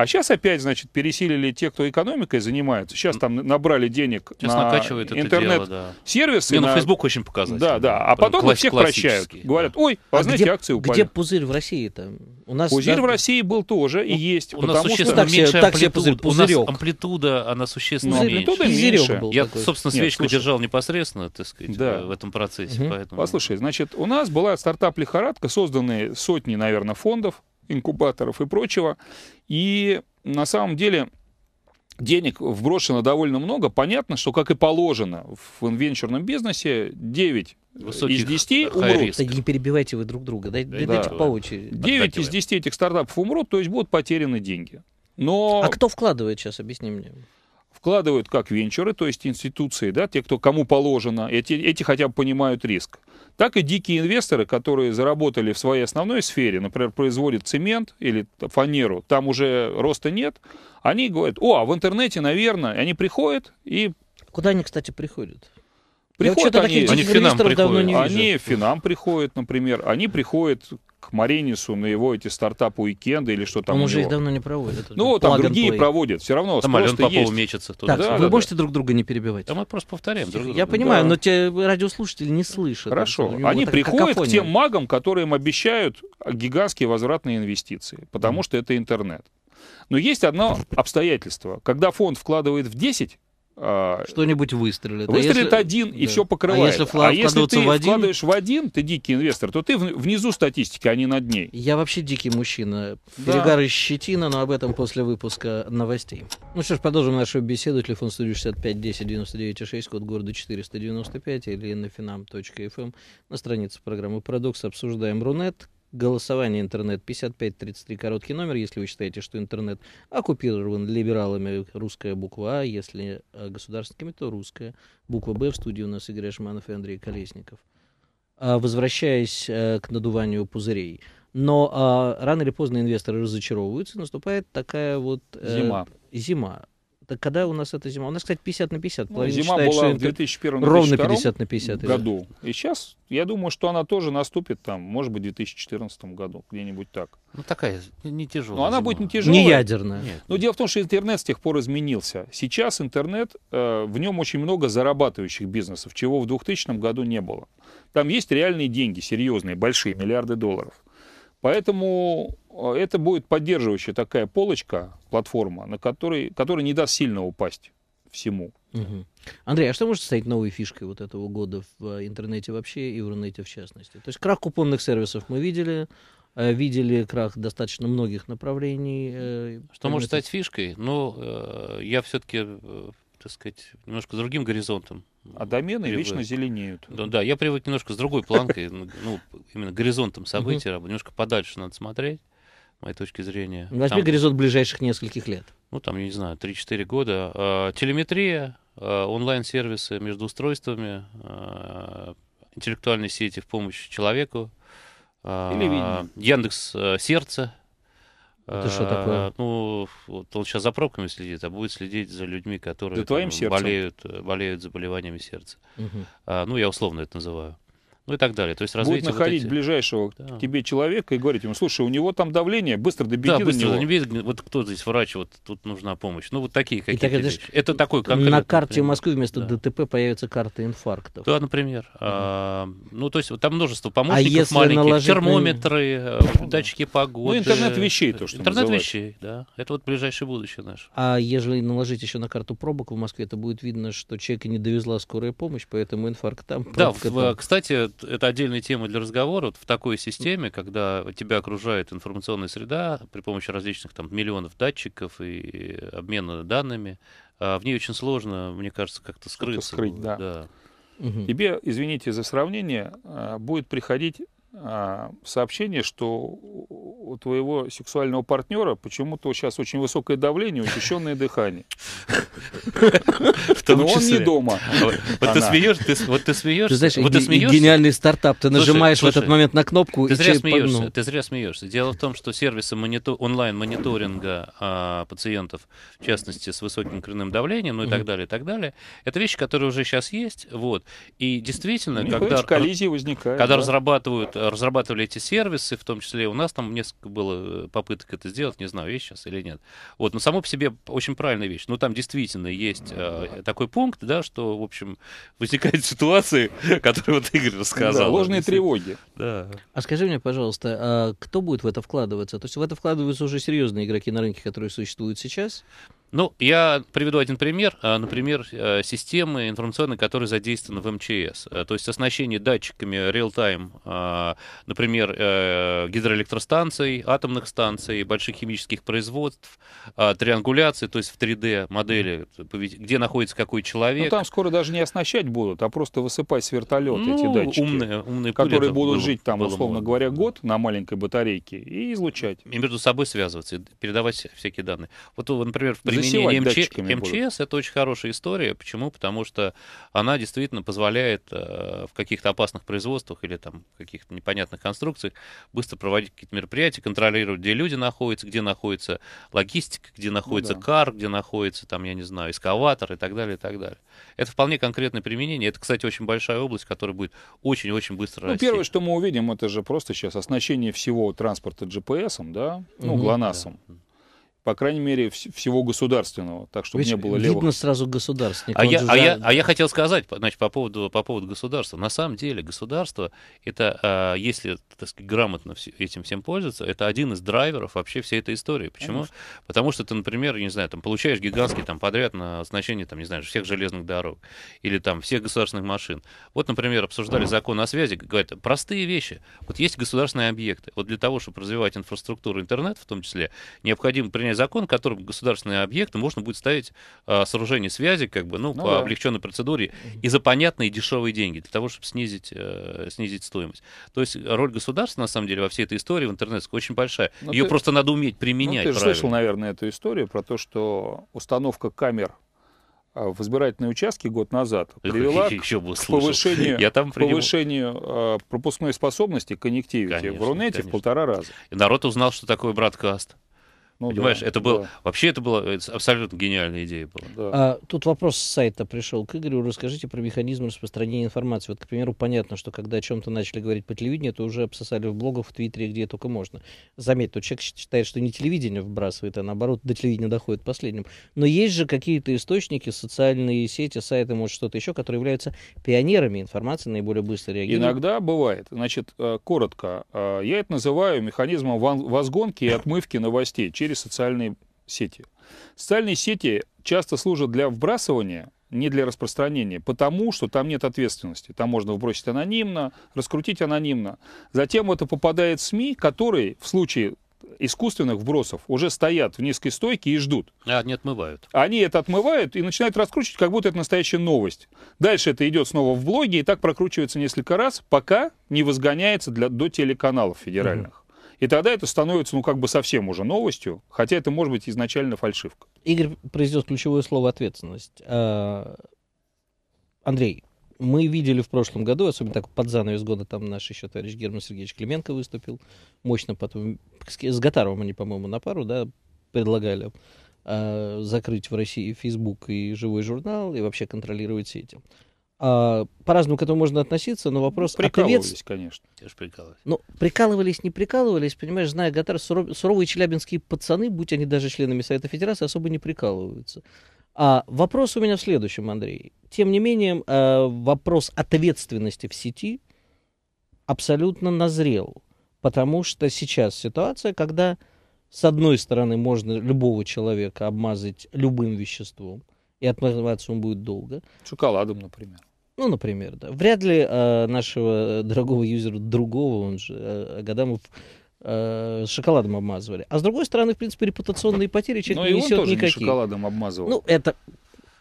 А сейчас опять, значит, пересилили те, кто экономикой занимается. Сейчас там набрали денег сейчас на интернет-сервисы. Да. Ну, на... ну, Facebook очень показательно. Да, да. А потом класс- всех прощают. Говорят, ой, а, а знаете, где, акции упали. Где пузырь в России-то? У нас пузырь да... в России был тоже и есть. У нас существенно что... меньше так амплитуд... пузырь, пузырек. У нас амплитуда, она существенно пузырь, меньше. Амплитуда меньше. Я, такой. собственно, свечку Нет, держал непосредственно, так сказать, да. в этом процессе. Угу. Поэтому... Послушай, значит, у нас была стартап-лихорадка, созданы сотни, наверное, фондов инкубаторов и прочего. И на самом деле денег вброшено довольно много. Понятно, что, как и положено в венчурном бизнесе, 9 Высоких из 10 умрут. Да не перебивайте вы друг друга, дайте, да, дайте да. по очереди. 9 из 10 этих стартапов умрут, то есть будут потеряны деньги. Но... А кто вкладывает сейчас, объясни мне вкладывают как венчуры, то есть институции, да, те, кто кому положено, эти, эти хотя бы понимают риск, так и дикие инвесторы, которые заработали в своей основной сфере, например, производят цемент или фанеру, там уже роста нет, они говорят, о, а в интернете, наверное, они приходят и... Куда они, кстати, приходят? Приходят вот они, они, финам приходят. не они в Финам приходят, например, они приходят к Маренису на его эти стартапы уикенды или что там Он уже их давно не проводит. Ну, вот там другие play. проводят, все равно Там Ален Попов есть. мечется. Туда. Так, да, вы да, можете да. друг друга не перебивать? Да мы просто повторяем друг друга. Я понимаю, да. но те радиослушатели не слышат. Хорошо. Там, они приходят к тем магам, которые им обещают гигантские возвратные инвестиции, потому mm. что это интернет. Но есть одно обстоятельство. Когда фонд вкладывает в 10 а, Что-нибудь выстрелит. А выстрелит а если... один, да. и все покрывает. А если, а если ты в один... вкладываешь в один, ты дикий инвестор, то ты внизу статистики, а не над ней. Я вообще дикий мужчина. Да. Перегар из щетина, но об этом после выпуска новостей. Ну что ж, продолжим нашу беседу. Телефон 165 10 99 6, код города 495 или на finam.fm. Эм. На странице программы «Парадокс» обсуждаем Рунет голосование интернет 5533 короткий номер, если вы считаете, что интернет оккупирован либералами, русская буква А, если э, государственными то русская. Буква Б в студии у нас Игорь Шманов и Андрей Колесников. А, возвращаясь э, к надуванию пузырей. Но а, рано или поздно инвесторы разочаровываются, наступает такая вот... Э, зима. Зима. Так когда у нас эта зима? У нас, кстати, 50 на 50. Ну, зима считает, была в 2001 Ровно 50 на 50. Году. И сейчас, я думаю, что она тоже наступит там, может быть, в 2014 году, где-нибудь так. Ну, такая не тяжелая. Но она зима. будет не тяжелая. Не ядерная. Нет. Но дело в том, что интернет с тех пор изменился. Сейчас интернет, э, в нем очень много зарабатывающих бизнесов, чего в 2000 году не было. Там есть реальные деньги, серьезные, большие, миллиарды долларов. Поэтому э, это будет поддерживающая такая полочка, платформа, на которой, которая не даст сильно упасть всему. Угу. Андрей, а что может стать новой фишкой вот этого года в э, интернете вообще и в Рунете в частности? То есть крах купонных сервисов мы видели, э, видели крах достаточно многих направлений. Что может стать фишкой? Ну, я все-таки, так сказать, немножко другим горизонтом а домены Или вечно зеленеют. Да, ну да, я привык немножко с другой планкой, ну, именно горизонтом событий, немножко подальше надо смотреть, с моей точки зрения. Возьми горизонт ближайших нескольких лет. Ну, там, я не знаю, 3-4 года. А, телеметрия, а, онлайн-сервисы между устройствами, а, интеллектуальные сети в помощь человеку, Или Яндекс Сердце, это что такое? А, ну, вот он сейчас за пробками следит, а будет следить за людьми, которые да там, болеют, э, болеют заболеваниями сердца. Угу. А, ну, я условно это называю ну и так далее. То есть развитие Будет находить вот эти... ближайшего да. к тебе человека и говорить ему, слушай, у него там давление, быстро добеги да, до быстро, него. Не вот кто здесь врач, вот тут нужна помощь. Ну вот такие какие-то так, вещи. Это такой конкретный. На карте например. Москвы вместо да. ДТП появится карта инфарктов. Да, например. Mm. А, ну то есть там множество а помощников а маленьких, наложить... термометры, э, датчики погоды. Ну интернет вещей то, что Интернет называют. вещей, да. Это вот ближайшее будущее наше. А если наложить еще на карту пробок в Москве, это будет видно, что человек не довезла скорая помощь, поэтому инфаркт там. Да, в, там. кстати, это, это отдельная тема для разговора. Вот в такой системе, когда тебя окружает информационная среда при помощи различных там миллионов датчиков и обмена данными, а в ней очень сложно, мне кажется, как-то скрыться. Скрыть, да. да. Угу. Тебе, извините за сравнение, а, будет приходить а, сообщение, что у твоего сексуального партнера почему-то сейчас очень высокое давление, учащенное дыхание. Но он не дома. Вот ты смеешься, вот ты смеешь. Ты знаешь, гениальный стартап. Ты нажимаешь в этот момент на кнопку. Ты зря смеешься. Ты зря смеешься. Дело в том, что сервисы онлайн-мониторинга а, пациентов, в частности, с высоким крыным давлением, ну и так далее, и так далее, это вещи, которые уже сейчас есть. Вот. И действительно, когда коллизии возникают. Когда разрабатывают разрабатывали эти сервисы, в том числе у нас там несколько было э, попыток это сделать, не знаю, есть сейчас или нет. Вот, но само по себе очень правильная вещь. Ну, там действительно есть э, такой пункт, да, что, в общем, возникают ситуации, которые вот Игорь рассказал. Да, ложные тревоги. Да. А скажи мне, пожалуйста, а кто будет в это вкладываться? То есть в это вкладываются уже серьезные игроки на рынке, которые существуют сейчас? Ну, я приведу один пример. А, например, э, системы информационные, которые задействованы в МЧС. Э, то есть оснащение датчиками реал-тайм, а, например, э, гидроэлектростанций, атомных станций, больших химических производств, а, триангуляции, то есть в 3D-модели, где находится какой человек. Ну, там скоро даже не оснащать будут, а просто высыпать с вертолета ну, эти датчики. Умные, умные Которые будут было, жить там, было условно можно. говоря, год на маленькой батарейке и излучать. И между собой связываться, и передавать всякие данные. Вот, например, в примере применение МЧ... МЧС это очень хорошая история. Почему? Потому что она действительно позволяет э, в каких-то опасных производствах или там каких-то непонятных конструкциях быстро проводить какие-то мероприятия, контролировать, где люди находятся, где находится логистика, где ну находится ну, да. кар, где находится там, я не знаю, эскаватор и так далее, и так далее. Это вполне конкретное применение. Это, кстати, очень большая область, которая будет очень-очень быстро ну, расти. Первое, что мы увидим, это же просто сейчас оснащение всего транспорта GPS, да, ну, mm-hmm. ГЛОНАССом. Да по крайней мере, всего государственного, так чтобы Ведь не было левых. Видно сразу государственник. А я, же... а, я, а я хотел сказать, значит, по поводу, по поводу государства. На самом деле государство, это, а, если так сказать, грамотно этим всем пользоваться, это один из драйверов вообще всей этой истории. Почему? Конечно. Потому что ты, например, не знаю, там, получаешь гигантский там, подряд на значение, там, не знаю, всех железных дорог или там всех государственных машин. Вот, например, обсуждали закон о связи, говорят, простые вещи. Вот есть государственные объекты. Вот для того, чтобы развивать инфраструктуру интернет, в том числе, необходимо принять изменяя закон, которым государственные объекты можно будет ставить а, сооружение связи, как бы, ну, ну по да. облегченной процедуре и за понятные дешевые деньги, для того, чтобы снизить, э, снизить стоимость. То есть роль государства, на самом деле, во всей этой истории в интернете очень большая. Но ну, Ее ты, просто надо уметь применять. Ну, ты же слышал, наверное, эту историю про то, что установка камер а, в избирательные участки год назад привела еще к повышению, Я там принимал... повышению э, пропускной способности коннективити в Рунете конечно. в полтора раза. И народ узнал, что такое браткаст. Ну, Понимаешь, да, это было да. вообще это была абсолютно гениальная идея была. Да. А, тут вопрос с сайта пришел к Игорю. Расскажите про механизм распространения информации. Вот, к примеру, понятно, что когда о чем-то начали говорить по телевидению, то уже обсосали в блогах, в Твиттере, где только можно. Заметь, то человек считает, что не телевидение вбрасывает, а наоборот до телевидения доходит последним. Но есть же какие-то источники, социальные сети, сайты, может что-то еще, которые являются пионерами информации, наиболее быстро реагируют. Иногда бывает. Значит, э, коротко, э, я это называю механизмом возгонки и отмывки новостей через мире социальные сети. Социальные сети часто служат для вбрасывания, не для распространения, потому что там нет ответственности. Там можно вбросить анонимно, раскрутить анонимно. Затем это попадает в СМИ, которые в случае искусственных вбросов уже стоят в низкой стойке и ждут. А они отмывают. Они это отмывают и начинают раскручивать, как будто это настоящая новость. Дальше это идет снова в блоге и так прокручивается несколько раз, пока не возгоняется для, до телеканалов федеральных. И тогда это становится, ну, как бы совсем уже новостью, хотя это может быть изначально фальшивка. Игорь произнес ключевое слово «ответственность». А, Андрей, мы видели в прошлом году, особенно так под занавес года, там наш еще товарищ Герман Сергеевич Клименко выступил мощно, потом с Гатаровым они, по-моему, на пару, да, предлагали а, закрыть в России Facebook и живой журнал и вообще контролировать сети. Э, а, по-разному к этому можно относиться, но вопрос... А прикалывались, а конечно. Я же прикалывались. Ну, прикалывались, не прикалывались, понимаешь, зная Гатар, суровые челябинские пацаны, будь они даже членами Совета Федерации, особо не прикалываются. А вопрос у меня в следующем, Андрей. Тем не менее, э, вопрос ответственности в сети абсолютно назрел. Потому что сейчас ситуация, когда, с одной стороны, можно любого человека обмазать любым веществом, и отмазываться он будет долго. Шоколадом, например. Ну, например, да. Вряд ли э, нашего э, дорогого юзера другого, он же э, Гадамов, э, шоколадом обмазывали. А с другой стороны, в принципе, репутационные ну, потери человек Но не несет никакие. Не шоколадом обмазывал. Ну, это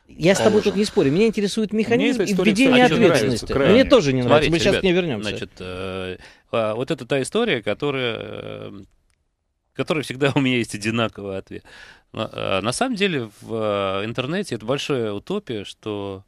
я с тобой тут не спорю. Меня интересует механизм и введение ответственности. Нравится, Мне тоже не нравится. Смотрите, Мы сейчас ребят, не вернемся. Значит, э, э, вот это та история, которая, э, которая всегда у меня есть одинаковый ответ. Э, на, самом деле в э, интернете это большая утопия, что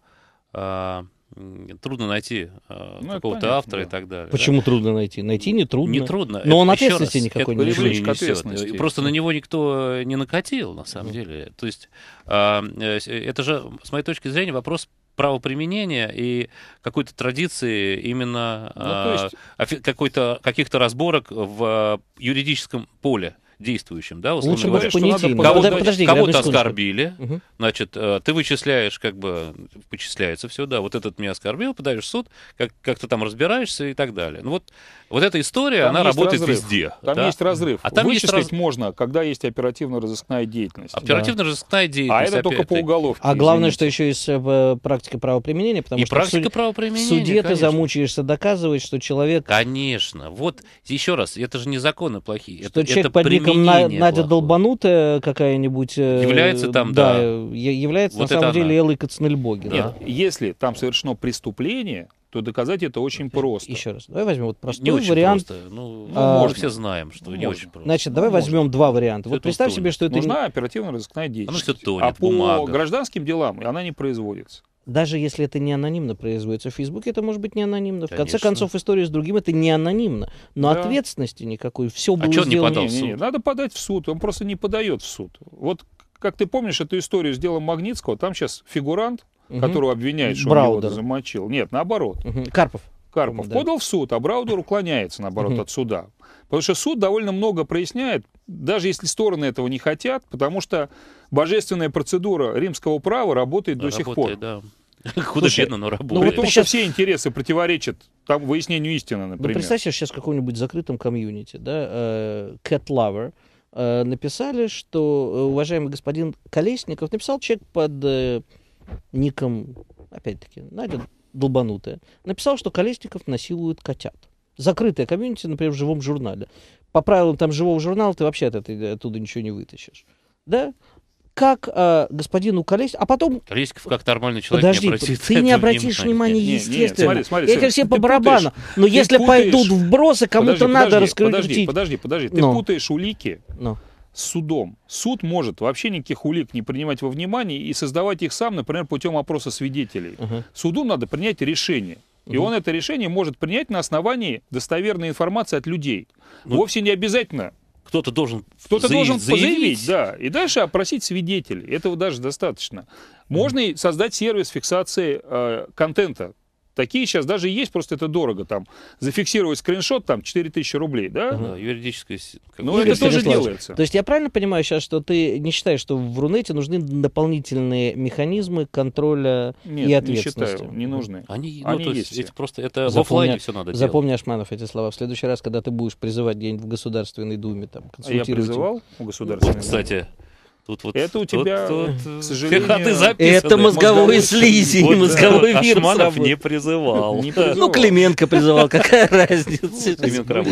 трудно найти э, ну, какого-то автора да. и так далее. Почему да? трудно найти? Найти не трудно. Не трудно. Но это, он ответственности раз, никакой не несет. Просто на него никто э, не накатил, на самом mm. деле. То есть а, э, это же, с моей точки зрения, вопрос правоприменения и какой-то традиции именно ну, а, есть... э, какой-то каких-то разборок в юридическом поле действующим, да, условно Лучше говоря. Бы понедельник. Надо... Кого-то, подожди, кого-то оскорбили, угу. значит, э, ты вычисляешь, как бы, вычисляется все, да, вот этот меня оскорбил, подаешь в суд, как, как то там разбираешься и так далее. Ну вот, вот эта история, там она работает разрыв. везде. Там да? есть разрыв. А там Вычислить есть раз... можно, когда есть оперативно-розыскная деятельность. Оперативно-розыскная а деятельность. А это только по уголовке. А главное, извините. что еще есть э, практика правоприменения, потому и что практика суд... правоприменения, в суде конечно. ты замучаешься доказывать, что человек... Конечно. Вот еще раз, это же не законы плохие. Что это, человек это подник там Надя плохого. долбанутая какая-нибудь... Э, является там, да. да. Является, вот на самом она. деле, Элой Кацнельбогин. Нет, да. если там совершено преступление, то доказать это очень просто. Еще раз, давай возьмем вот простой не очень вариант. Просто. Ну, а, ну, может, все знаем, что можно. не очень просто. Значит, ну, давай ну, возьмем можно. два варианта. Вот все представь себе, что это... Нужна оперативно-розыскная деятельность. Она все тонет, а по бумага. гражданским делам она не производится даже если это не анонимно производится в Фейсбуке, это может быть не анонимно. В конце концов, история с другим это не анонимно. Но да. ответственности никакой. Все а было а сделано. Не, подал в суд? Не, не, не. Надо подать в суд. Он просто не подает в суд. Вот как ты помнишь эту историю с делом Магнитского, там сейчас фигурант, угу. которого обвиняют, что Браудер. он его замочил. Нет, наоборот. Угу. Карпов. Карпов, да. подал в суд, а Браудер уклоняется, наоборот, от суда. Потому что суд довольно много проясняет, даже если стороны этого не хотят, потому что божественная процедура римского права работает да, до сих пор. Да. Худо-бедно, но ну работает. Ну, потому сейчас... что все интересы противоречат там выяснению истины, ну, например. Ну, представь сейчас в каком-нибудь закрытом комьюнити, да, э, Cat Lover, э, написали, что э, уважаемый господин Колесников написал человек под э, ником, опять-таки, найден долбанутая, написал, что Колесников насилует котят. Закрытая комьюнити, например, в живом журнале. По правилам там живого журнала ты вообще от этой, оттуда ничего не вытащишь. Да? Как э, господину Колесникову, а потом... Колесников как нормальный человек Подожди, не обратит ты не обратишь внимания, естественно. Нет, нет, смотри, смотри, Я тебе все по барабану. Путаешь, но если путаешь. пойдут вбросы, кому-то надо раскрутить. Подожди, подожди, подожди. Ты но. Ну. путаешь улики. Но ну судом. Суд может вообще никаких улик не принимать во внимание и создавать их сам, например, путем опроса свидетелей. Угу. Суду надо принять решение. И угу. он это решение может принять на основании достоверной информации от людей. Ну, Вовсе не обязательно. Кто-то должен Кто-то заяв... должен заявить, да. И дальше опросить свидетелей. Этого даже достаточно. Можно угу. создать сервис фиксации э, контента Такие сейчас даже есть, просто это дорого. Там зафиксировать скриншот там 4000 рублей, да? Ну, юридическая. Ну, это тоже делается. То есть я правильно понимаю сейчас, что ты не считаешь, что в Рунете нужны дополнительные механизмы контроля Нет, и ответственности? не считаю, не нужны. Они, ну, Они то есть, есть это просто это запомни, в офлайне все надо Запомни, Ашманов, эти слова. В следующий раз, когда ты будешь призывать где-нибудь в Государственной Думе, там, консультировать... А я призывал у Государственной Думе? Кстати, Тут вот, это у тебя, тут, к э, сожалению, Это мозговой, мозговой слизень, мозговой вирус. А Ашманов не призывал. Ну, Клименко призывал, какая разница?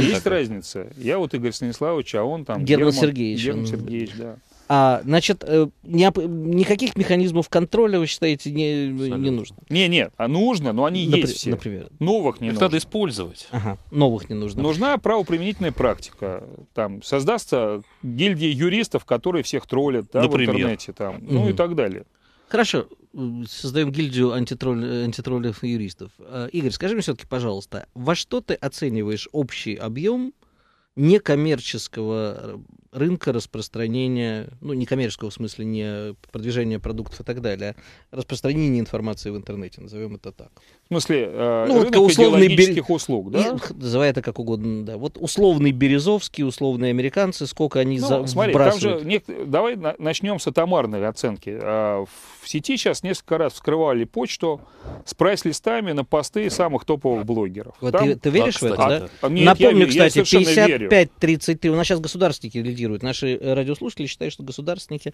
Есть разница. Я вот Игорь Станиславович, а он там... Герман Сергеевич. Герман Сергеевич, да. А, значит, э, не, никаких механизмов контроля, вы считаете, не, не нужно? Не, не, а нужно, но они Напри- есть все. Например? Новых не Их нужно. надо использовать. Ага, новых не нужно. Нужна правоприменительная практика. Там создастся гильдия юристов, которые всех троллят да, Например? в интернете, там, угу. ну и так далее. Хорошо, э, создаем гильдию антитролль, антитроллев юристов. Э, Игорь, скажи мне все-таки, пожалуйста, во что ты оцениваешь общий объем некоммерческого рынка распространения, ну, некоммерческого в смысле не продвижения продуктов и так далее, а распространения информации в интернете, назовем это так. В смысле, э, ну, рынок вот условный бер... услуг, да? называй это как угодно, да. Вот условный Березовский, условные американцы, сколько они ну, за... смотри, Там же не... Давай начнем с атомарной оценки. А, в сети сейчас несколько раз вскрывали почту с прайс-листами на посты самых топовых блогеров. Вот там... ты, ты веришь а, в это, да? А, нет, Напомню, я, кстати, 55-33. У нас сейчас государственники лидируют. Наши э, радиослушатели считают, что государственники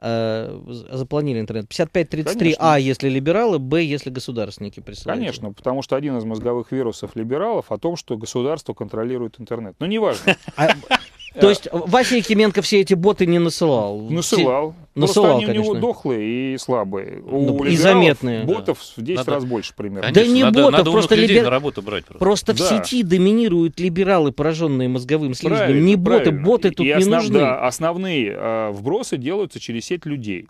э, запланили интернет. 55-33 А, если либералы, Б, если государственники присылают. Конечно, этим. потому что один из мозговых вирусов либералов о том, что государство контролирует интернет. Но ну, неважно. А, то есть Вася Якименко все эти боты не насылал? Насылал. Насылал, Просто они конечно. у него дохлые и слабые. Ну, и заметные. ботов да. в 10 раз больше примерно. да не надо, ботов, просто либер... на работу брать. Просто, в сети доминируют либералы, пораженные мозговым слизом. Не боты, боты тут не нужны. основные э, вбросы делаются через сеть людей.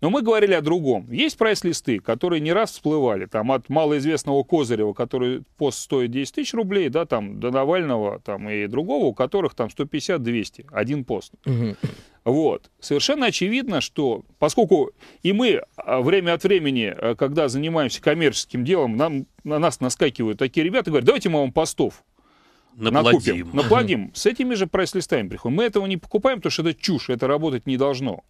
Но мы говорили о другом. Есть прайс-листы, которые не раз всплывали, там, от малоизвестного Козырева, который пост стоит 10 тысяч рублей, да, там, до Навального, там, и другого, у которых там 150-200, один пост. Вот. Совершенно очевидно, что поскольку и мы а, время от времени, э, когда занимаемся коммерческим делом, нам, на нас наскакивают такие ребята и говорят, давайте мы вам постов наплодим. Накупим, наплодим. С этими же прайс-листами приходим. Мы этого не покупаем, потому что это чушь, это работать не должно.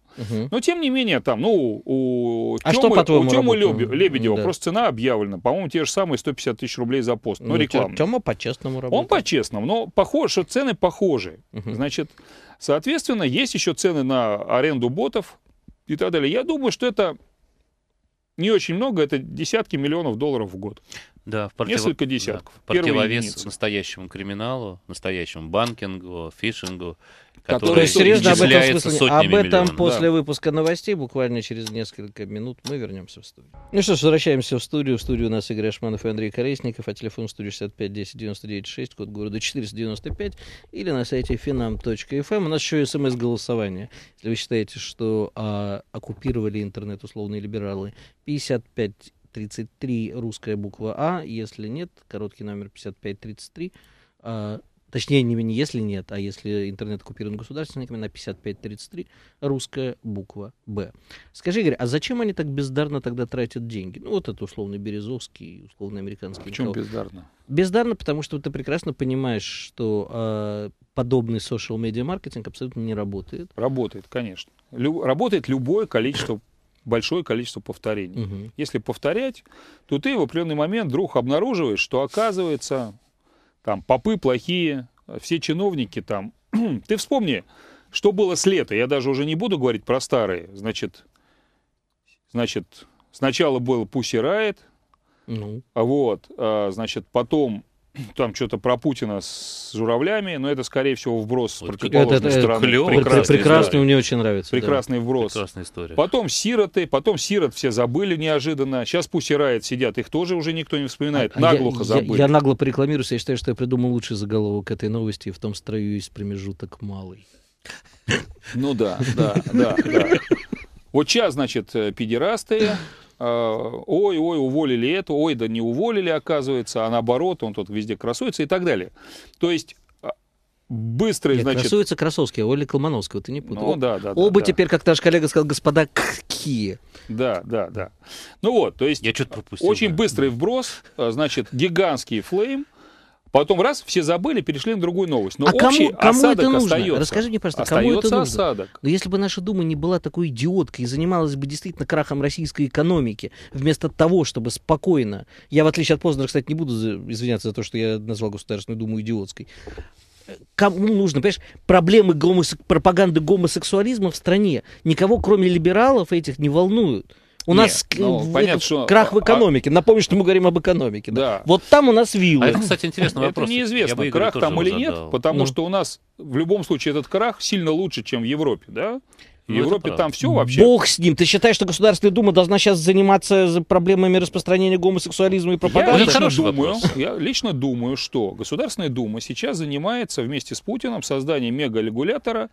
Но тем не менее, там, ну, у, а Тёмы, у Тёмы Лебедева да. просто цена объявлена. По-моему, те же самые 150 тысяч рублей за пост. Ну, ну реклама. Тёма по-честному работает. Он по-честному, но похоже, что цены похожи. Значит, соответственно, есть еще цены на аренду ботов и так далее. Я думаю, что это не очень много, это десятки миллионов долларов в год. Да, в против... Несколько десятков. Да, противовес единицы. настоящему криминалу, настоящему банкингу, фишингу, который серьезно об этом смысле. Об этом после да. выпуска новостей, буквально через несколько минут, мы вернемся в студию. Ну что ж, возвращаемся в студию. В студию у нас Игорь Ашманов и Андрей Корейсников, а телефон студии 10 99 6, код города 495, или на сайте finam.fm. Эм. У нас еще и смс-голосование. Если вы считаете, что а, оккупировали интернет условные либералы, 55 33, русская буква А. Если нет, короткий номер 5533. Э, а, точнее, не, не если нет, а если интернет оккупирован государственниками, на 5533 русская буква «Б». Скажи, Игорь, а зачем они так бездарно тогда тратят деньги? Ну, вот это условный Березовский, условный американский. А почему бездарно? Бездарно, потому что ты прекрасно понимаешь, что а, подобный social media маркетинг абсолютно не работает. Работает, конечно. Люб... Работает любое количество большое количество повторений. Угу. Если повторять, то ты в определенный момент вдруг обнаруживаешь, что оказывается, там, попы плохие, все чиновники там. ты вспомни, что было с лета. Я даже уже не буду говорить про старые. Значит, значит сначала был Пусси Райт, ну. Вот, а, значит, потом там что-то про Путина с журавлями, но это, скорее всего, вброс с противоположной это, это, стороны. Клёв, прекрасный, прекрасный мне очень нравится. Прекрасный да. вброс. Прекрасная история. Потом сироты, потом сирот все забыли неожиданно. Сейчас пусть и рает сидят, их тоже уже никто не вспоминает. А, а Наглухо я, забыли. Я, я нагло порекламируюсь, я считаю, что я придумал лучший заголовок этой новости, и в том строю есть промежуток малый. Ну да, да, да, да. Вот сейчас, значит, э, педерасты, «Э, ой, ой, уволили эту, ой, да не уволили, оказывается, а наоборот, он тут везде красуется и так далее. То есть а, быстрый, Нет, значит... Красуется Красовский, а Оля Колмановского, ты не путал. Ну, да, да, Оба да, теперь, да. как наш коллега сказал, господа какие. Да, да, да. Ну вот, то есть... Я что-то пропустил. Очень да. быстрый вброс, а, значит, гигантский флейм, Потом раз, все забыли, перешли на другую новость. Но а общий кому, кому осадок это нужно? остается. Расскажи мне просто, остается кому это нужно? осадок. Но если бы наша Дума не была такой идиоткой и занималась бы действительно крахом российской экономики, вместо того, чтобы спокойно... Я, в отличие от Познера, кстати, не буду извиняться за то, что я назвал Государственную Думу идиотской э, кому нужно, понимаешь, проблемы гомосек... пропаганды гомосексуализма в стране никого, кроме либералов этих, не волнуют. У Нет, нас ну, понятно, что... крах в а, а экономике. Напомню, что мы говорим об экономике. Да. да. Вот там у нас виллы. А это, кстати, интересный вопрос. Это неизвестно, Я крах там или задал. нет, потому ну. что у нас в любом случае этот крах сильно лучше, чем в Европе, да? В ну, Европе там все вообще. Бог с ним. Ты считаешь, что Государственная Дума должна сейчас заниматься проблемами распространения гомосексуализма и пропаганды? Я лично, думаю, я лично думаю, что Государственная Дума сейчас занимается вместе с Путиным созданием мегарегулятора регулятора